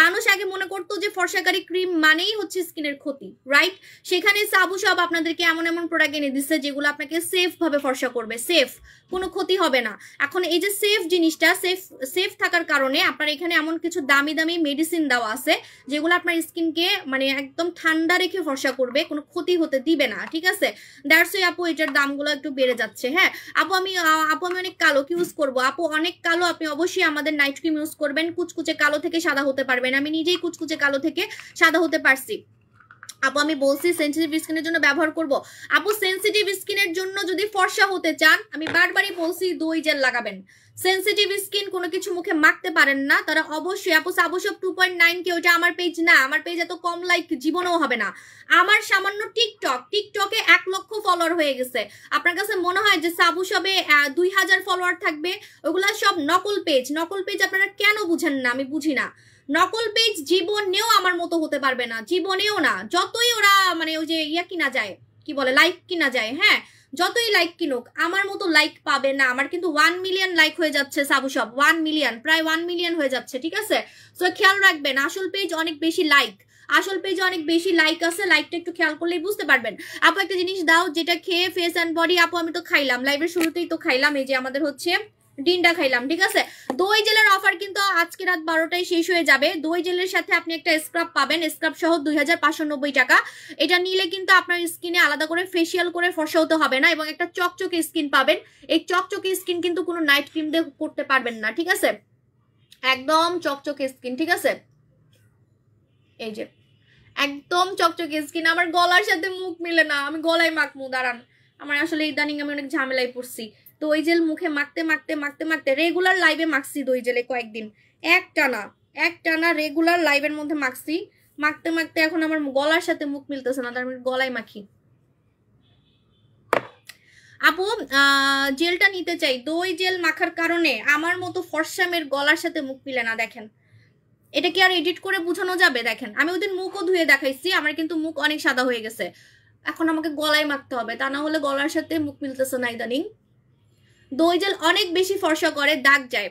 মানুষ আগে মনে করতো যে ফর্সাকারী ক্রিম মানেই হচ্ছে স্কিনের ক্ষতি রাইট সেখানে সাবু সব আপনাদেরকে এমন এমন প্রোডাক্ট এনে দিচ্ছে যেগুলো আপনাকে সেফভাবে ফর্সা করবে সেফ কোনো ক্ষতি হবে না এখন এই যে সেফ জিনিসটা সেফ সেফ থাকার কারণে আপনার এখানে এমন কিছু দামি দামি মেডিসিন দেওয়া আছে যেগুলো আপনার স্কিনকে মানে একদম ঠান্ডা রেখে ফর্সা করবে কোনো ক্ষতি হতে দিবে না ঠিক আছে দ্যাটস ওই আপু এটার দামগুলো একটু বেড়ে যাচ্ছে হ্যাঁ আপু আমি আপু আমি অনেক কালো কি ইউজ করবো আপু অনেক কালো আপনি অবশ্যই আমাদের নাইট ক্রিম ইউজ করবেন কুচকুচে কালো থেকে সাদা হতে পারবেন আমি নিজেই কুচকুচে কালো থেকে সাদা হতে পারছি আপু আমি বলছি সেন্সিটিভ স্কিনের জন্য ব্যবহার করব আপু সেন্সিটিভ স্কিনের জন্য যদি ফর্সা হতে চান আমি বারবারই বলছি দই জেল লাগাবেন সেন্সিটিভ স্কিন কোনো কিছু মুখে মাখতে পারেন না তারা অবশ্যই আপু সাবসব টু পয়েন্ট নাইন কে ওটা আমার পেজ না আমার পেজ এত কম লাইক জীবনেও হবে না আমার সামান্য টিকটক টিকটকে এক লক্ষ ফলোয়ার হয়ে গেছে আপনার কাছে মনে হয় যে সাবুসবে দুই হাজার ফলোয়ার থাকবে ওগুলা সব নকল পেজ নকল পেজ আপনারা কেন বুঝেন না আমি বুঝি না নকল পেজ জীবনেও আমার মতো হতে পারবে না জীবনেও না যতই ওরা মানে ওই যে ইয়া কিনা যায় কি বলে লাইক কিনা যায় হ্যাঁ যতই লাইক কিনুক আমার মতো লাইক পাবে না আমার কিন্তু ওয়ান মিলিয়ন লাইক হয়ে যাচ্ছে সাবু সব ওয়ান মিলিয়ন প্রায় ওয়ান মিলিয়ন হয়ে যাচ্ছে ঠিক আছে সো খেয়াল রাখবেন আসল পেজ অনেক বেশি লাইক আসল পেজে অনেক বেশি লাইক আছে লাইকটা একটু খেয়াল করলেই বুঝতে পারবেন আপু একটা জিনিস দাও যেটা খেয়ে ফেস অ্যান্ড বডি আপু আমি তো খাইলাম লাইভের শুরুতেই তো খাইলাম এই যে আমাদের হচ্ছে ডিনটা খাইলাম ঠিক আছে দই জেলের অফার কিন্তু আজকে রাত বারোটায় শেষ হয়ে যাবে দই জেলের সাথে আপনি একটা স্ক্রাব পাবেন স্ক্রাব সহ দুই টাকা এটা নিলে কিন্তু আপনার স্কিনে আলাদা করে ফেসিয়াল করে ফসা হবে না এবং একটা চকচকে স্কিন পাবেন এই চকচকে স্কিন কিন্তু কোনো নাইট ক্রিম দিয়ে করতে পারবেন না ঠিক আছে একদম চকচকে স্কিন ঠিক আছে এই যে একদম চকচকে স্কিন আমার গলার সাথে মুখ মিলে না আমি গলায় মাখমু দাঁড়ান আমার আসলে ইদানিং আমি অনেক ঝামেলায় পড়ছি দই জেল মুখে মাখতে মাখতে মাখতে মাখতে রেগুলার লাইভে মাখছি দই জেলে কয়েকদিন এক টানা এক টানা রেগুলার লাইভের মধ্যে মাখছি মাখতে মাখতে এখন আমার গলার সাথে মুখ মিলতেছে না তার মানে গলায় মাখি আপু জেলটা নিতে চাই দই জেল মাখার কারণে আমার মতো ফর্সামের গলার সাথে মুখ মিলে না দেখেন এটা কি আর এডিট করে বুঝানো যাবে দেখেন আমি ওদিন মুখও ধুয়ে দেখাইছি আমার কিন্তু মুখ অনেক সাদা হয়ে গেছে এখন আমাকে গলায় মাখতে হবে তা না হলে গলার সাথে মুখ মিলতেছে না ইদানিং দই জেল অনেক বেশি ফর্সা করে দাগ যায়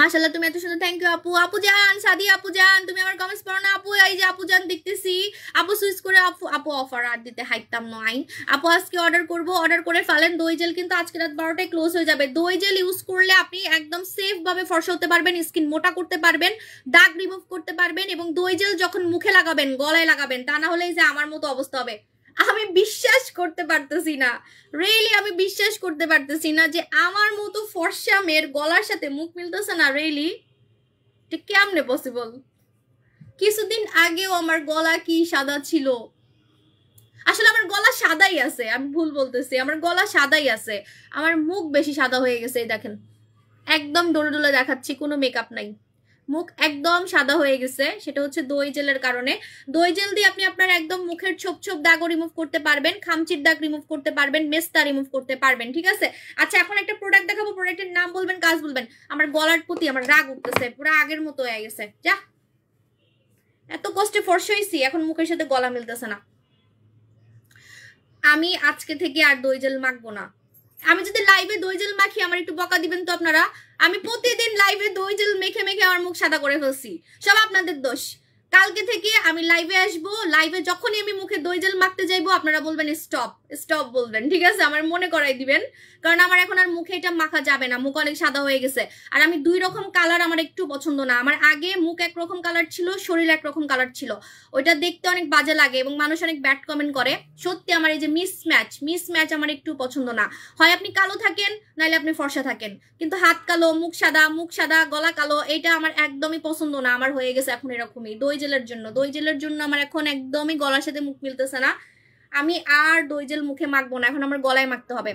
মাশাল্লাহ তুমি এত সুন্দর থ্যাংক ইউ আপু আপু জান সাদি আপু জান তুমি আমার কমেন্টস পড়ো না আপু এই যে আপু জান দেখতেছি আপু সুইচ করে আপু আপু অফার আর দিতে হাইতাম না আইন আপু আজকে অর্ডার করব অর্ডার করে ফেলেন দই জেল কিন্তু আজকে রাত বারোটায় ক্লোজ হয়ে যাবে দই জেল ইউজ করলে আপনি একদম সেফভাবে ফর্সা হতে পারবেন স্কিন মোটা করতে পারবেন দাগ রিমুভ করতে পারবেন এবং দই জেল যখন মুখে লাগাবেন গলায় লাগাবেন তা না হলে যে আমার মতো অবস্থা হবে আমি বিশ্বাস করতে পারতেছি না রেইলি আমি বিশ্বাস করতে পারতেছি না যে আমার মতো ফর্সা মেয়ের গলার সাথে মুখ মিলতেছে না রেইলি এটা কেমনে পসিবল কিছুদিন আগেও আমার গলা কি সাদা ছিল আসলে আমার গলা সাদাই আছে আমি ভুল বলতেছি আমার গলা সাদাই আছে আমার মুখ বেশি সাদা হয়ে গেছে দেখেন একদম ডোলে ডোলে দেখাচ্ছি কোনো মেকআপ নাই মুখ একদম সাদা হয়ে গেছে সেটা হচ্ছে দই জেলের কারণে দই জেল দিয়ে আপনি আপনার একদম মুখের ছোপ ছোপ দাগও রিমুভ করতে পারবেন খামচির দাগ রিমুভ করতে পারবেন মেস্তা রিমুভ করতে পারবেন ঠিক আছে আচ্ছা এখন একটা প্রোডাক্ট দেখাবো প্রোডাক্টের নাম বলবেন কাজ বলবেন আমার গলার প্রতি আমার রাগ উঠতেছে পুরো আগের মতো হয়ে গেছে যা এত কষ্টে ফর্সইছি এখন মুখের সাথে গলা মিলতেছে না আমি আজকে থেকে আর দই জেল মাখবো না আমি যদি লাইভে দই জেল মাখি আমার একটু বকা দিবেন তো আপনারা আমি প্রতিদিন লাইভে দই জেল মেখে মেখে আমার মুখ সাদা করে ফেলছি সব আপনাদের দোষ কালকে থেকে আমি লাইভে আসব লাইভে যখনই আমি মুখে দই জেল মাখতে যাইবো আপনারা বলবেন স্টপ স্টপ বলবেন ঠিক আছে আমার মনে করাই দিবেন কারণ আমার এখন আর মুখে এটা মাখা যাবে না মুখ অনেক সাদা হয়ে গেছে আর আমি দুই রকম কালার আমার একটু পছন্দ না আমার আগে মুখ একরকম কালার ছিল শরীর একরকম কালার ছিল ওইটা দেখতে অনেক বাজে লাগে এবং মানুষ অনেক ব্যাড কমেন্ট করে সত্যি আমার এই যে মিসম্যাচ মিসম্যাচ আমার একটু পছন্দ না হয় আপনি কালো থাকেন নাহলে আপনি ফর্সা থাকেন কিন্তু হাত কালো মুখ সাদা মুখ সাদা গলা কালো এটা আমার একদমই পছন্দ না আমার হয়ে গেছে এখন এরকমই দই জেলের জন্য দই জেলের জন্য আমার এখন একদমই গলার সাথে মুখ মিলতেছে না আমি আর দই জেল মুখে মাখবো না এখন আমার গলায় মাখতে হবে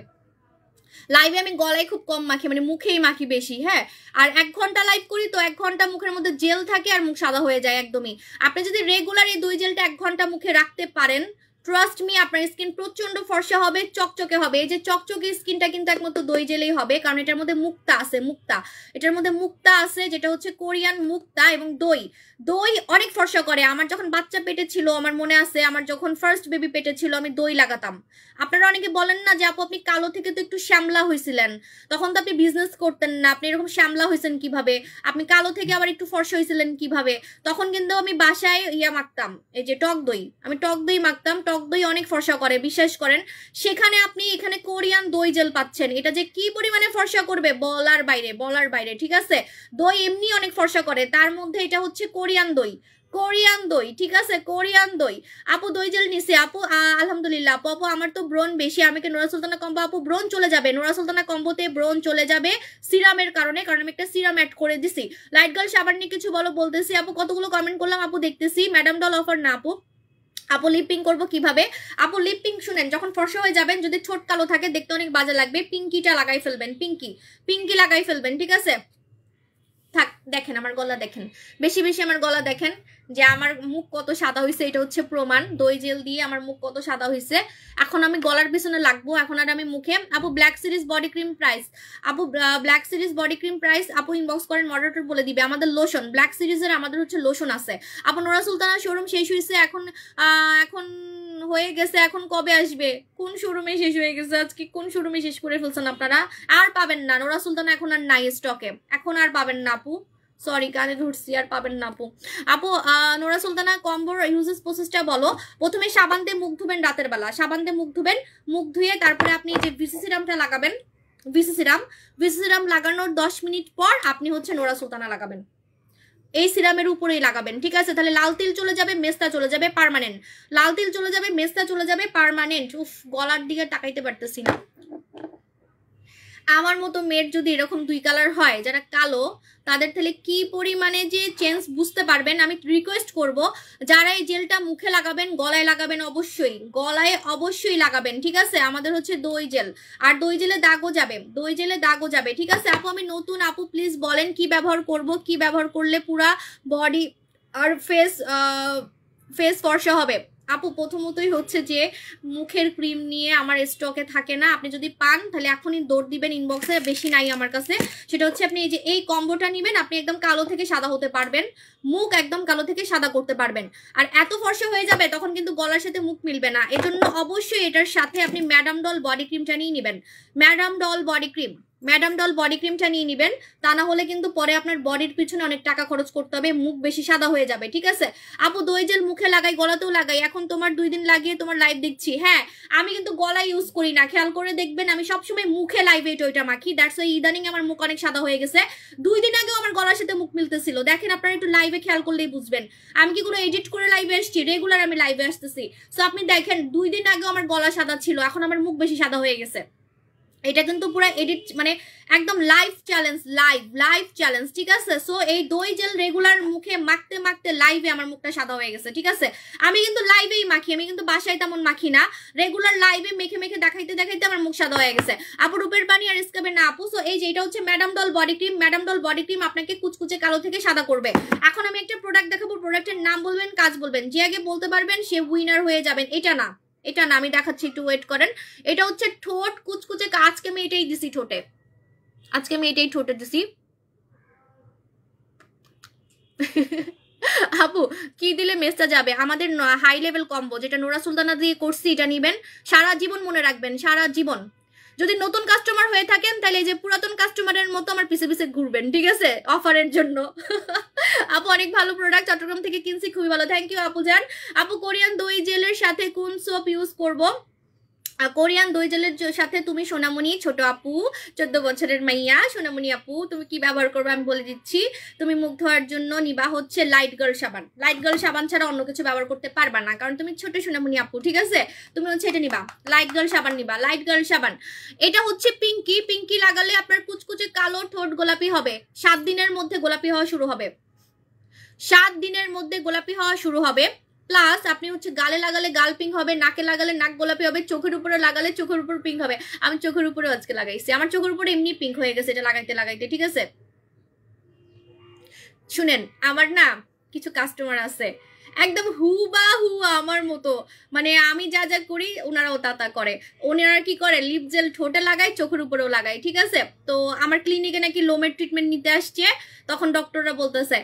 লাইভে আমি গলায় খুব কম মাখি মানে মুখেই মাখি বেশি হ্যাঁ আর এক ঘন্টা লাইভ করি তো এক ঘন্টা মুখের মধ্যে জেল থাকে আর মুখ সাদা হয়ে যায় একদমই আপনি যদি রেগুলার এই দুই জেলটা এক ঘন্টা মুখে রাখতে পারেন ট্রাস্ট মি আপনার স্কিন প্রচন্ড ফর্সা হবে চকচকে হবে এই যে চকচকে স্কিনটা কিন্তু একমাত্র দই জেলেই হবে কারণ এটার মধ্যে মুক্তা আছে মুক্তা এটার মধ্যে মুক্তা আছে যেটা হচ্ছে কোরিয়ান মুক্তা এবং দই দই অনেক ফর্সা করে আমার যখন বাচ্চা পেটে ছিল আমার মনে আছে আমার যখন ফার্স্ট বেবি পেটে ছিল আমি দই লাগাতাম আপনারা অনেকে বলেন না যে আপু আপনি কালো থেকে তো একটু শ্যামলা হয়েছিলেন তখন তো আপনি বিজনেস করতেন না আপনি এরকম শ্যামলা হয়েছেন কিভাবে আপনি কালো থেকে আবার একটু ফর্সা হয়েছিলেন কিভাবে তখন কিন্তু আমি বাসায় ইয়া মাখতাম এই যে টক দই আমি টক দই মাখতাম টক টক দই অনেক ফর্সা করে বিশ্বাস করেন সেখানে আপনি এখানে কোরিয়ান দই জেল পাচ্ছেন এটা যে কি পরিমাণে ফর্সা করবে বলার বাইরে বলার বাইরে ঠিক আছে দই এমনি অনেক ফর্সা করে তার মধ্যে এটা হচ্ছে কোরিয়ান দই কোরিয়ান দই ঠিক আছে কোরিয়ান দই আপু দই জেল নিছে আপু আলহামদুলিল্লাহ আপু আপু আমার তো ব্রণ বেশি আমাকে নোরা সুলতানা কম্বো আপু ব্রণ চলে যাবে নোরা সুলতানা কম্বোতে ব্রণ চলে যাবে সিরামের কারণে কারণ আমি একটা সিরাম অ্যাড করে দিছি লাইট গার্ল সাবান নিয়ে কিছু বলো বলতেছি আপু কতগুলো কমেন্ট করলাম আপু দেখতেছি ম্যাডাম ডল অফার না আপু আপু লিপিং করব কিভাবে আপু লিপিং শুনেন যখন ফর্সা হয়ে যাবেন যদি ছোট কালো থাকে দেখতে অনেক বাজে লাগবে পিঙ্কিটা লাগাই ফেলবেন পিঙ্কি পিঙ্কি লাগাই ফেলবেন ঠিক আছে থাক দেখেন আমার গলা দেখেন বেশি বেশি আমার গলা দেখেন যে আমার মুখ কত সাদা হয়েছে এটা হচ্ছে প্রমাণ দই জেল দিয়ে আমার মুখ কত সাদা হয়েছে এখন আমি গলার পিছনে লাগবো এখন আর আমি মুখে আপু black series body cream price আপু black series body cream price আপু ইনবক্স করেন অর্ডারটা বলে দিবে আমাদের লোশন ব্ল্যাক সিরিজের আমাদের হচ্ছে লোশন আছে আপু নোরা সুলতানা শোরুম শেষ হয়েছে এখন এখন হয়ে গেছে এখন কবে আসবে কোন শোরুমে শেষ হয়ে গেছে আজকে কোন শোরুমে শেষ করে ফেলছেন আপনারা আর পাবেন না নোরা সুলতানা এখন আর নাই স্টকে এখন আর পাবেন না আপু সরি কানে ধরছি আর পাবেন না আপু আপু নোরা সুলতানা কম্বোর ইউজেস প্রসেসটা বলো প্রথমে সাবান দিয়ে মুখ ধুবেন রাতের বেলা সাবান দিয়ে মুখ ধুবেন মুখ ধুয়ে তারপরে আপনি যে ভিসি সিরামটা লাগাবেন ভিসি সিরাম ভিসি সিরাম লাগানোর দশ মিনিট পর আপনি হচ্ছে নোরা সুলতানা লাগাবেন এই সিরামের উপরেই লাগাবেন ঠিক আছে তাহলে লাল তিল চলে যাবে মেস্তা চলে যাবে পারমানেন্ট লাল তিল চলে যাবে মেস্তা চলে যাবে পারমানেন্ট উফ গলার দিকে টাকাইতে পারতেছি না আমার মতো মেয়ের যদি এরকম দুই কালার হয় যারা কালো তাদের তাহলে কি পরিমাণে যে চেঞ্জ বুঝতে পারবেন আমি রিকোয়েস্ট করব যারা এই জেলটা মুখে লাগাবেন গলায় লাগাবেন অবশ্যই গলায় অবশ্যই লাগাবেন ঠিক আছে আমাদের হচ্ছে দই জেল আর দই জেলে দাগও যাবে দই জেলে দাগও যাবে ঠিক আছে আপু আমি নতুন আপু প্লিজ বলেন কি ব্যবহার করব কি ব্যবহার করলে পুরা বডি আর ফেস ফেস ফর্সা হবে আপু প্রথমতই হচ্ছে যে মুখের ক্রিম নিয়ে আমার স্টকে থাকে না আপনি যদি পান তাহলে এখনই দৌড় দিবেন ইনবক্সে বেশি নাই আমার কাছে সেটা হচ্ছে আপনি এই যে এই কম্বোটা নেবেন আপনি একদম কালো থেকে সাদা হতে পারবেন মুখ একদম কালো থেকে সাদা করতে পারবেন আর এত ফর্সা হয়ে যাবে তখন কিন্তু গলার সাথে মুখ মিলবে না এজন্য অবশ্যই এটার সাথে আপনি ম্যাডাম ডল বডি ক্রিমটা নিয়ে নেবেন madam doll body cream madam doll body ক্রিমটা নিয়ে নেবেন তা না হলে কিন্তু পরে আপনার বডির পিছনে অনেক টাকা খরচ করতে হবে মুখ বেশি সাদা হয়ে যাবে ঠিক আছে আপু দই জেল মুখে লাগাই গলাতেও লাগাই এখন তোমার দুই দিন লাগিয়ে তোমার লাইভ দেখছি হ্যাঁ আমি কিন্তু গলায় ইউজ করি না খেয়াল করে দেখবেন আমি সবসময় মুখে লাইভ এটা ওইটা মাখি দ্যাটস ওই ইদানিং আমার মুখ অনেক সাদা হয়ে গেছে দুই দিন আগেও আমার গলার সাথে মুখ মিলতেছিল দেখেন আপনারা একটু লাইভে খেয়াল করলেই বুঝবেন আমি কি কোনো এডিট করে লাইভে এসছি রেগুলার আমি লাইভে আসতেছি সো আপনি দেখেন দুই দিন আগেও আমার গলা সাদা ছিল এখন আমার মুখ বেশি সাদা হয়ে গেছে এটা কিন্তু পুরো এডিট মানে একদম live challenge live live challenge ঠিক আছে সো এই দই জেল রেগুলার মুখে মাখতে মাখতে লাইভে আমার মুখটা সাদা হয়ে গেছে ঠিক আছে আমি কিন্তু লাইভেই মাখি আমি কিন্তু বাসায় তেমন মাখি না রেগুলার লাইভে মেখে মেখে দেখাইতে দেখাইতে আমার মুখ সাদা হয়ে গেছে আপু রূপের পানি আর স্কাবে না আপু সো এই যে এটা হচ্ছে madam doll body cream madam doll body cream আপনাকে কুচকুচে কালো থেকে সাদা করবে এখন আমি একটা প্রোডাক্ট দেখাবো প্রোডাক্টের নাম বলবেন কাজ বলবেন যে আগে বলতে পারবেন সে উইনার হয়ে যাবেন এটা না এটা না আমি দেখাচ্ছি একটু ওয়েট করেন এটা হচ্ছে ঠোঁট কুচকুচে আজকে আমি এটাই দিছি ঠোঁটে আজকে আমি এটাই ঠোঁটে দিছি আপু কি দিলে মেসটা যাবে আমাদের হাই লেভেল কম্বো যেটা নোরা সুলতানা দিয়ে করছি এটা নিবেন সারা জীবন মনে রাখবেন সারা জীবন যদি নতুন কাস্টমার হয়ে থাকেন তাহলে এই যে পুরাতন কাস্টমারের মতো আমার পিছে পিছে ঘুরবেন ঠিক আছে অফারের জন্য আপু অনেক ভালো প্রোডাক্ট চট্টগ্রাম থেকে কিনছি খুবই ভালো থ্যাংক ইউ আপু জান আপু কোরিয়ান দই জেলের সাথে কোন সোপ ইউজ করবো কোরিয়ান দইজলের সাথে তুমি সোনামণি ছোট আপু চোদ্দ বছরের মাইয়া সোনামণি আপু তুমি কি ব্যবহার করবে আমি বলে দিচ্ছি তুমি মুখ ধোয়ার জন্য নিবা হচ্ছে লাইট গার্ল সাবান লাইট গার্ল সাবান ছাড়া অন্য কিছু ব্যবহার করতে পারবা না কারণ তুমি ছোট সোনামণি আপু ঠিক আছে তুমি হচ্ছে এটা নিবা লাইট গার্ল সাবান নিবা লাইট গার্ল সাবান এটা হচ্ছে পিঙ্কি পিঙ্কি লাগালে আপনার কুচকুচে কালো ঠোঁট গোলাপি হবে সাত দিনের মধ্যে গোলাপি হওয়া শুরু হবে সাত দিনের মধ্যে গোলাপি হওয়া শুরু হবে প্লাস আপনি হচ্ছে গালে লাগালে গাল পিঙ্ক হবে নাকে লাগালে নাক গোলাপি হবে চোখের উপরে লাগালে চোখের উপর পিঙ্ক হবে আমি চোখের উপরে আজকে লাগাইছি আমার চোখের উপরে এমনি পিঙ্ক হয়ে গেছে এটা লাগাইতে লাগাইতে ঠিক আছে শুনেন আমার না কিছু কাস্টমার আছে একদম হু বা হু আমার মতো মানে আমি যা যা করি ওনারাও তা তা করে ওনারা কি করে লিপ জেল ঠোঁটে লাগায় চোখের উপরেও লাগায় ঠিক আছে তো আমার ক্লিনিকে নাকি লোমের ট্রিটমেন্ট নিতে আসছে তখন ডক্টররা বলতেছে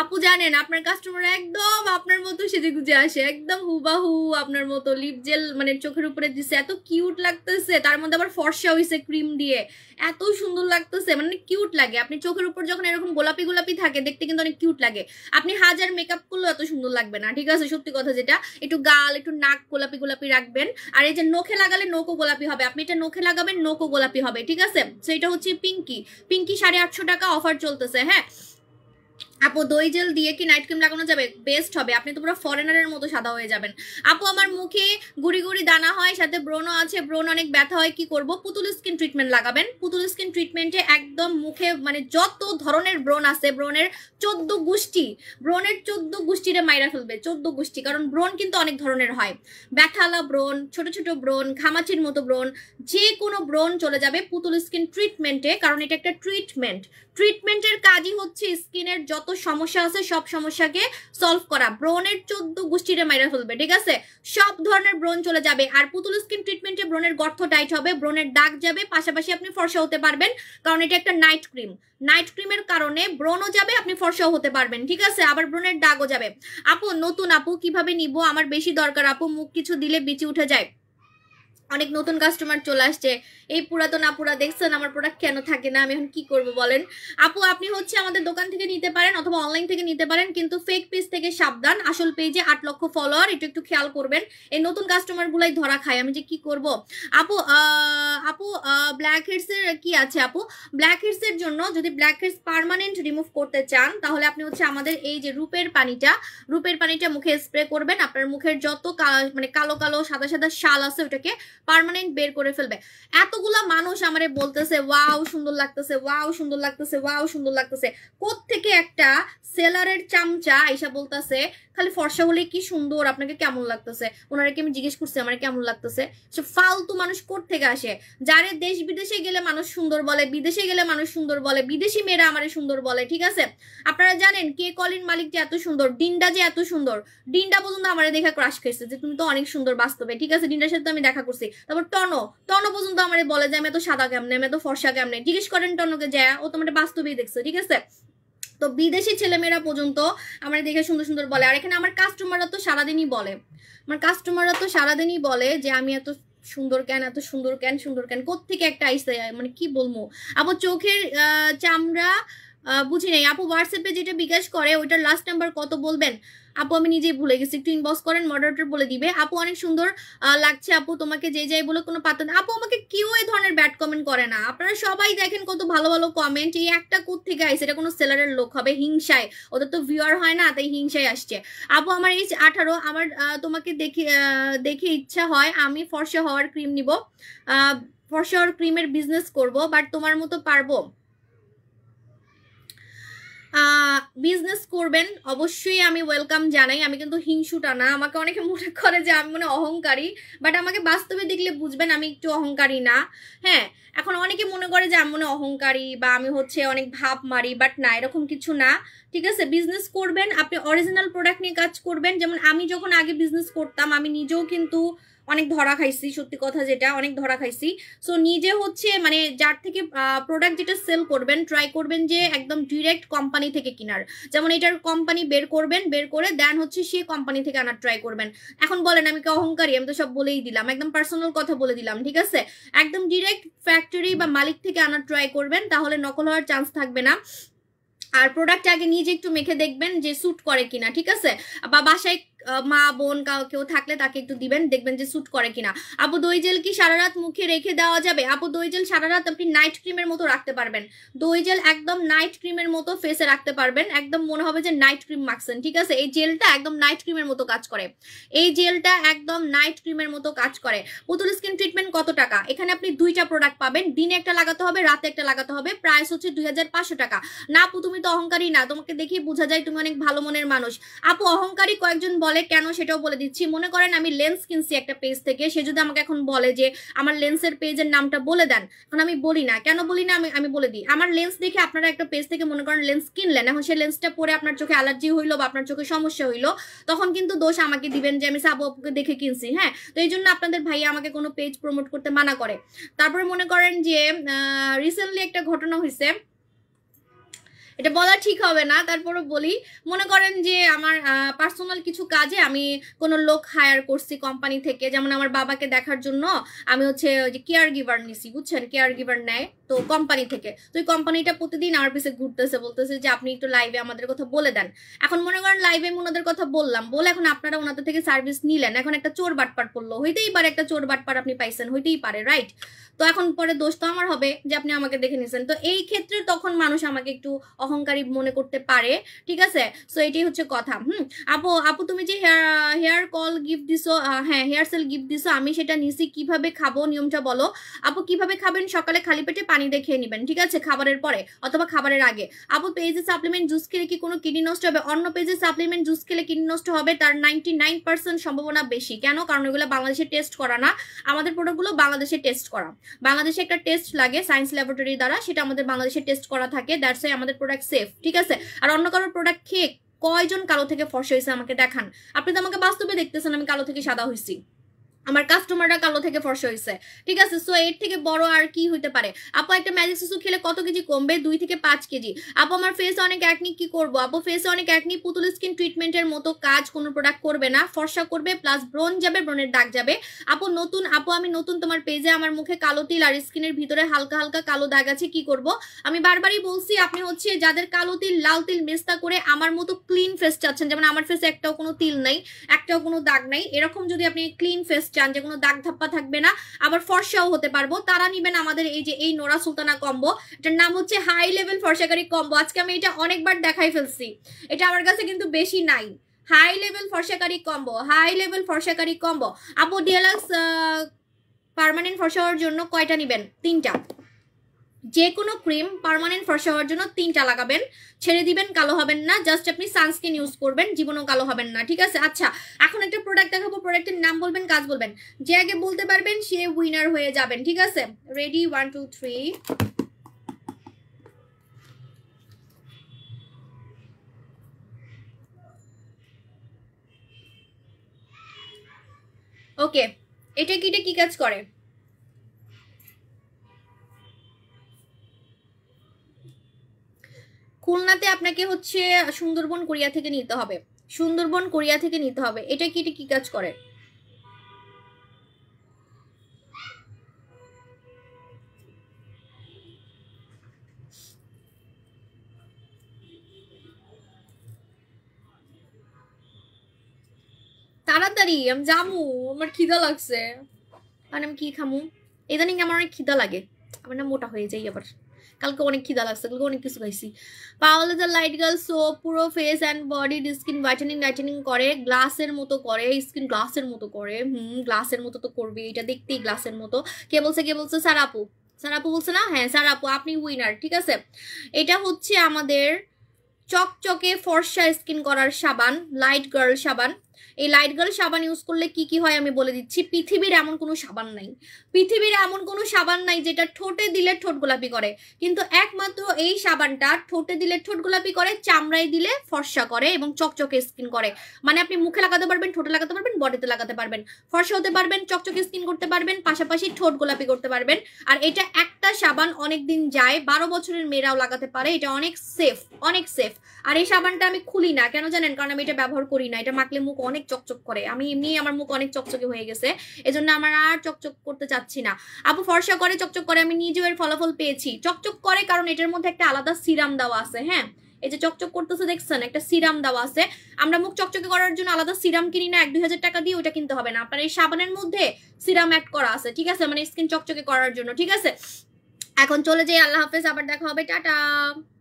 আপু জানেন আপনার কাস্টমার একদম আপনার মতো সেজে গুজে আসে একদম হুবাহু আপনার মতো লিপ জেল মানে চোখের উপরে দিছে এত কিউট লাগতেছে তার মধ্যে আবার ফর্সা হয়েছে ক্রিম দিয়ে এত সুন্দর লাগতেছে মানে কিউট লাগে আপনি চোখের উপর যখন এরকম গোলাপি গোলাপি থাকে দেখতে কিন্তু অনেক কিউট লাগে আপনি হাজার মেকআপ করলেও এত সুন্দর লাগবে না ঠিক আছে সত্যি কথা যেটা একটু গাল একটু নাক গোলাপি গোলাপি রাখবেন আর এই যে নখে লাগালে নখও গোলাপি হবে আপনি এটা নখে লাগাবেন নখও গোলাপি হবে ঠিক আছে সো এটা হচ্ছে পিঙ্কি পিঙ্কি সাড়ে আটশো টাকা অফার চলতেছে হ্যাঁ আপু দই জেল দিয়ে কি নাইট ক্রিম লাগানো যাবে বেস্ট হবে আপনি তো পুরো ফরেনারের মতো সাদা হয়ে যাবেন আপু আমার মুখে গুড়ি গুড়ি দানা হয় সাথে ব্রণও আছে ব্রণ অনেক ব্যথা হয় কি করব পুতুল স্কিন ট্রিটমেন্ট লাগাবেন পুতুল স্কিন ট্রিটমেন্টে একদম মুখে মানে যত ধরনের ব্রণ আছে ব্রণের চোদ্দ গোষ্ঠী ব্রণের চোদ্দ গোষ্ঠীরে মাইরা ফেলবে চোদ্দ গোষ্ঠী কারণ ব্রণ কিন্তু অনেক ধরনের হয় ব্যথালা ব্রণ ছোট ছোট ব্রণ ঘামাচির মতো ব্রণ যে কোনো ব্রণ চলে যাবে পুতুল স্কিন ট্রিটমেন্টে কারণ এটা একটা ট্রিটমেন্ট ট্রিটমেন্টের কাজই হচ্ছে স্কিনের যত যত সমস্যা আছে সব সমস্যাকে সলভ করা ব্রনের চোদ্দ গোষ্ঠীরে মাইরা ফেলবে ঠিক আছে সব ধরনের ব্রণ চলে যাবে আর পুতুল স্কিন ট্রিটমেন্টে ব্রণের গর্থ টাইট হবে ব্রণের ডাক যাবে পাশাপাশি আপনি ফর্সা হতে পারবেন কারণ এটা একটা নাইট ক্রিম নাইট ক্রিমের কারণে ব্রণও যাবে আপনি ফর্সাও হতে পারবেন ঠিক আছে আবার ব্রণের ডাকও যাবে আপু নতুন আপু কিভাবে নিব আমার বেশি দরকার আপু মুখ কিছু দিলে বিচি উঠে যায় অনেক নতুন কাস্টমার চলে আসছে এই পুরাতন আপুরা দেখছেন আমার প্রোডাক্ট কেন থাকে না আমি এখন কি করব বলেন আপু আপনি হচ্ছে আমাদের দোকান থেকে নিতে পারেন অথবা অনলাইন থেকে নিতে পারেন কিন্তু ফেক পেজ থেকে সাবধান আসল পেজে আট লক্ষ ফলোয়ার এটা একটু খেয়াল করবেন এই নতুন কাস্টমারগুলাই ধরা খায় আমি যে কি করব আপু আপু ব্ল্যাক হেডসের কি আছে আপু ব্ল্যাক হেডসের জন্য যদি ব্ল্যাক হেডস পারমানেন্ট রিমুভ করতে চান তাহলে আপনি হচ্ছে আমাদের এই যে রূপের পানিটা রূপের পানিটা মুখে স্প্রে করবেন আপনার মুখের যত মানে কালো কালো সাদা সাদা শাল আছে ওটাকে পারমানেন্ট বের করে ফেলবে এতগুলো মানুষ আমারে বলতেছে ওয়াও সুন্দর লাগতেছে ওয়াও সুন্দর লাগতেছে ওয়াও সুন্দর লাগতেছে থেকে একটা সেলারের চামচা আইসা বলতেছে খালি ফর্সা হলে কি সুন্দর আপনাকে কেমন লাগতেছে ওনারা কি আমি জিজ্ঞেস করছি আমার কেমন লাগতেছে সে ফালতু মানুষ থেকে আসে যারে দেশ বিদেশে গেলে মানুষ সুন্দর বলে বিদেশে গেলে মানুষ সুন্দর বলে বিদেশি মেয়েরা আমার সুন্দর বলে ঠিক আছে আপনারা জানেন কে কলিন মালিক যে এত সুন্দর ডিন্ডা যে এত সুন্দর ডিন্ডা পর্যন্ত আমার দেখা ক্রাশ খেয়েছে যে তুমি তো অনেক সুন্দর বাস্তবে ঠিক আছে ডিন্ডার সাথে আমি দেখা করছি করছি তারপর টন টন পর্যন্ত আমার বলে যে আমি এত সাদা কেমনে আমি এত ফর্সা কেমনে জিজ্ঞেস করেন টনকে যা ও তোমার বাস্তবেই দেখছে ঠিক আছে তো বিদেশি ছেলেমেয়েরা পর্যন্ত আমার দেখে সুন্দর সুন্দর বলে আর এখানে আমার কাস্টমাররা তো সারাদিনই বলে আমার কাস্টমাররা তো সারাদিনই বলে যে আমি এত সুন্দর ক্যান এত সুন্দর ক্যান সুন্দর ক্যান কোথেকে একটা আইসে মানে কি বলবো আবার চোখের চামড়া বুঝি নাই আপু হোয়াটসঅ্যাপে যেটা বিকাশ করে ওইটার লাস্ট নাম্বার কত বলবেন আপু আমি নিজেই ভুলে গেছি একটু ইনবক্স করেন মডারেটর বলে দিবে আপু অনেক সুন্দর লাগছে আপু তোমাকে যে যাই বলে কোনো পাত্র আপু আমাকে কেউ এই ধরনের ব্যাড কমেন্ট করে না আপনারা সবাই দেখেন কত ভালো ভালো কমেন্ট এই একটা কোথ থেকে আইসে এটা কোনো সেলারের লোক হবে হিংসায় ওদের তো ভিউয়ার হয় না তাই হিংসায় আসছে আপু আমার এইচ আঠারো আমার তোমাকে দেখে দেখে ইচ্ছা হয় আমি ফর্সা হওয়ার ক্রিম নিব ফর্সা হওয়ার ক্রিমের বিজনেস করব বাট তোমার মতো পারবো বিজনেস করবেন অবশ্যই আমি ওয়েলকাম জানাই আমি কিন্তু হিংসুটা না আমাকে অনেকে মনে করে যে আমি মানে অহংকারী বাট আমাকে বাস্তবে দেখলে বুঝবেন আমি একটু অহংকারী না হ্যাঁ এখন অনেকে মনে করে যে আমি মনে অহংকারী বা আমি হচ্ছে অনেক ভাব মারি বাট না এরকম কিছু না ঠিক আছে বিজনেস করবেন আপনি অরিজিনাল প্রোডাক্ট নিয়ে কাজ করবেন যেমন আমি যখন আগে বিজনেস করতাম আমি নিজেও কিন্তু অনেক ধরা খাইছি সত্যি কথা যেটা অনেক ধরা খাইছি সো নিজে হচ্ছে মানে যার থেকে প্রোডাক্ট যেটা সেল করবেন ট্রাই করবেন যে একদম ডিরেক্ট কোম্পানি থেকে কেনার যেমন এটার কোম্পানি বের করবেন বের করে দেন হচ্ছে সে কোম্পানি থেকে আনার ট্রাই করবেন এখন বলেন আমি কি অহংকারী আমি তো সব বলেই দিলাম একদম পার্সোনাল কথা বলে দিলাম ঠিক আছে একদম ডিরেক্ট ফ্যাক্টরি বা মালিক থেকে আনার ট্রাই করবেন তাহলে নকল হওয়ার চান্স থাকবে না আর প্রোডাক্ট আগে নিজে একটু মেখে দেখবেন যে স্যুট করে কিনা ঠিক আছে বা বাসায় মা বোন কেউ থাকলে তাকে একটু দিবেন দেখবেন যে স্যুট করে কিনা আপু দই জেল কি সারা রাত মুখে রেখে দেওয়া যাবে আপু দই জেল সারা রাত আপনি নাইট ক্রিমের মতো রাখতে পারবেন দই জেল একদম নাইট ক্রিমের মতো ফেসে রাখতে পারবেন একদম মনে হবে যে নাইট ক্রিম মাখছেন ঠিক আছে এই জেলটা একদম নাইট ক্রিমের মতো কাজ করে এই জেলটা একদম নাইট ক্রিমের মতো কাজ করে পুতুল স্কিন ট্রিটমেন্ট কত টাকা এখানে আপনি দুইটা প্রোডাক্ট পাবেন দিনে একটা লাগাতে হবে রাতে একটা লাগাতে হবে প্রাইস হচ্ছে দুই টাকা না আপু তুমি তো অহংকারী না তোমাকে দেখি বোঝা যায় তুমি অনেক ভালো মনের মানুষ আপু অহংকারী কয়েকজন বলে বলে কেন সেটাও বলে দিচ্ছি মনে করেন আমি লেন্স কিনছি একটা পেজ থেকে সে যদি আমাকে এখন বলে যে আমার লেন্সের পেজের নামটা বলে দেন এখন আমি বলি না কেন বলি না আমি আমি বলে দিই আমার লেন্স দেখে আপনারা একটা পেজ থেকে মনে করেন লেন্স কিনলেন এখন সে লেন্সটা পরে আপনার চোখে অ্যালার্জি হইলো বা আপনার চোখে সমস্যা হইলো তখন কিন্তু দোষ আমাকে দিবেন যে আমি সাবকে দেখে কিনছি হ্যাঁ তো এই জন্য আপনাদের ভাইয়া আমাকে কোনো পেজ প্রমোট করতে মানা করে তারপরে মনে করেন যে রিসেন্টলি একটা ঘটনা হয়েছে এটা বলা ঠিক হবে না তারপরও বলি মনে করেন যে আমার পার্সোনাল কিছু কাজে আমি কোনো লোক হায়ার করছি কোম্পানি থেকে যেমন আমার বাবাকে দেখার জন্য আমি হচ্ছে ওই যে কেয়ার গিভার নিছি বুঝছেন কেয়ার গিভার নেয় তো কোম্পানি থেকে তো ওই কোম্পানিটা প্রতিদিন আমার পিছে ঘুরতেছে বলতেছে যে আপনি একটু লাইভে আমাদের কথা বলে দেন এখন মনে করেন লাইভে আমি ওনাদের কথা বললাম বলে এখন আপনারা ওনাদের থেকে সার্ভিস নিলেন এখন একটা চোর বাটপাট পড়লো হইতেই পারে একটা চোর বাটপাট আপনি পাইছেন হইতেই পারে রাইট তো এখন পরে দোষ তো আমার হবে যে আপনি আমাকে দেখে নিছেন তো এই ক্ষেত্রে তখন মানুষ আমাকে একটু অহংকারী মনে করতে পারে ঠিক আছে সো এটাই হচ্ছে কথা হুম আপু আপু তুমি যে হেয়ার কল গিফট দিছো হ্যাঁ হেয়ার সেল গিফট দিছো আমি সেটা নিছি কিভাবে খাবো নিয়মটা বলো আপু কিভাবে খাবেন সকালে খালি পেটে পানি দেখে নেবেন ঠিক আছে খাবারের পরে অথবা খাবারের আগে আপু পেজে সাপ্লিমেন্ট জুস খেলে কি কোনো কিডনি নষ্ট হবে অন্য পেজে সাপ্লিমেন্ট জুস খেলে কিডনি নষ্ট হবে তার নাইনটি সম্ভাবনা বেশি কেন কারণ এগুলো বাংলাদেশে টেস্ট করা না আমাদের প্রোডাক্টগুলো বাংলাদেশে টেস্ট করা বাংলাদেশে একটা টেস্ট লাগে সায়েন্স ল্যাবরেটরি দ্বারা সেটা আমাদের বাংলাদেশে টেস্ট করা থাকে দ্যাটস আমাদের প্রোডাক্ট প্রোডাক্ট সেফ ঠিক আছে আর অন্য কারোর প্রোডাক্ট খেয়ে কয়জন কালো থেকে ফর্সা হয়েছে আমাকে দেখান আপনি তো আমাকে বাস্তবে দেখতেছেন আমি কালো থেকে সাদা হয়েছি আমার কাস্টমাররা কালো থেকে ফর্সা হয়েছে ঠিক আছে সো এর থেকে বড় আর কি হইতে পারে আপু একটা ম্যাজিক সুসু খেলে কত কেজি কমবে দুই থেকে পাঁচ কেজি আপু আমার ফেসে অনেক অ্যাকনি কি করব আপু ফেসে অনেক অ্যাকনি পুতুল স্কিন ট্রিটমেন্টের মতো কাজ কোনো প্রোডাক্ট করবে না ফর্সা করবে প্লাস ব্রোন যাবে ব্রনের দাগ যাবে আপু নতুন আপু আমি নতুন তোমার পেজে আমার মুখে কালো তিল আর স্কিনের ভিতরে হালকা হালকা কালো দাগ আছে কি করব আমি বারবারই বলছি আপনি হচ্ছে যাদের কালো তিল লাল তিল মেস্তা করে আমার মতো ক্লিন ফেস চাচ্ছেন যেমন আমার ফেসে একটাও কোনো তিল নাই একটাও কোনো দাগ নাই এরকম যদি আপনি ক্লিন ফেস চান যে কোনো দাগ ধাপ্পা থাকবে না আবার ফর্সাও হতে পারবো তারা নিবেন আমাদের এই যে এই নোরা সুলতানা কম্বো এটার নাম হচ্ছে হাই লেভেল ফর্সাকারী কম্বো আজকে আমি এটা অনেকবার দেখাই ফেলছি এটা আমার কাছে কিন্তু বেশি নাই হাই লেভেল ফর্সাকারী কম্বো হাই লেভেল ফর্সাকারি কম্বো আপু ডিএলএক্স পারমানেন্ট ফর্সাওয়ার জন্য কয়টা নেবেন তিনটা যে কোনো ক্রিম পারমানেন্ট ফর্সা হওয়ার জন্য তিনটা লাগাবেন ছেড়ে দিবেন কালো হবেন না জাস্ট আপনি সানস্ক্রিন ইউজ করবেন জীবনও কালো হবেন না ঠিক আছে আচ্ছা এখন একটা প্রোডাক্ট দেখাবো প্রোডাক্টের নাম বলবেন কাজ বলবেন যে আগে বলতে পারবেন সে উইনার হয়ে যাবেন ঠিক আছে ready one two three okay এটা কি এটা কি কাজ করে খুলনাতে আপনাকে হচ্ছে সুন্দরবন কোরিয়া থেকে নিতে হবে সুন্দরবন কোরিয়া থেকে নিতে হবে এটা কি এটা কি কাজ করে তাড়াতাড়ি আমি যাবো আমার খিদা লাগছে মানে আমি কি খামু ইদানিং আমার অনেক খিদা লাগে আমার না মোটা হয়ে যাই আবার কালকে অনেক খিদা লাগছে কালকে অনেক কিছু খাইছি পাওয়ালে দ্য লাইট গার্ল সোপ পুরো face and body skin whitening lightening করে গ্লাসের মতো করে স্কিন গ্লাসের মতো করে হুম গ্লাসের মতো তো করবে এটা দেখতেই গ্লাসের মতো কে বলছে কে বলছে স্যার আপু স্যার আপু বলছে না হ্যাঁ স্যার আপু আপনি উইনার ঠিক আছে এটা হচ্ছে আমাদের চকচকে ফর্সা স্কিন করার সাবান লাইট গার্ল সাবান এই লাইট গার্ল সাবান ইউজ করলে কি কি হয় আমি বলে দিচ্ছি পৃথিবীর এমন কোনো সাবান নাই পৃথিবীর এমন কোনো সাবান নাই যেটা ঠোঁটে দিলে ঠোঁট গোলাপি করে কিন্তু একমাত্র এই সাবানটা ঠোঁটে দিলে ঠোঁট গোলাপি করে চামড়ায় দিলে ফর্সা করে এবং চকচকে স্কিন করে মানে আপনি মুখে লাগাতে পারবেন ঠোঁটে লাগাতে পারবেন বডিতে লাগাতে পারবেন ফর্সা হতে পারবেন চকচকে স্কিন করতে পারবেন পাশাপাশি ঠোঁট গোলাপি করতে পারবেন আর এটা একটা সাবান অনেক দিন যায় বারো বছরের মেয়েরাও লাগাতে পারে এটা অনেক সেফ অনেক সেফ আর এই সাবানটা আমি খুলি না কেন জানেন কারণ আমি এটা ব্যবহার করি না এটা মাখলে মুখ অনেক চকচক করে আমি এমনি আমার মুখ অনেক চকচকে হয়ে গেছে এজন্য আমার আর চকচক করতে চাচ্ছি না আপু ফর্সা করে চকচক করে আমি নিজেও এর ফলাফল পেয়েছি চকচক করে কারণ এটার মধ্যে একটা আলাদা সিরাম দেওয়া আছে হ্যাঁ এই যে চকচক করতেছে দেখছেন একটা সিরাম দেওয়া আছে আমরা মুখ চকচকে করার জন্য আলাদা সিরাম কিনি না এক দুই হাজার টাকা দিয়ে ওটা কিনতে হবে না আপনার এই সাবানের মধ্যে সিরাম অ্যাড করা আছে ঠিক আছে মানে স্কিন চকচকে করার জন্য ঠিক আছে এখন চলে যাই আল্লাহ হাফেজ আবার দেখা হবে টাটা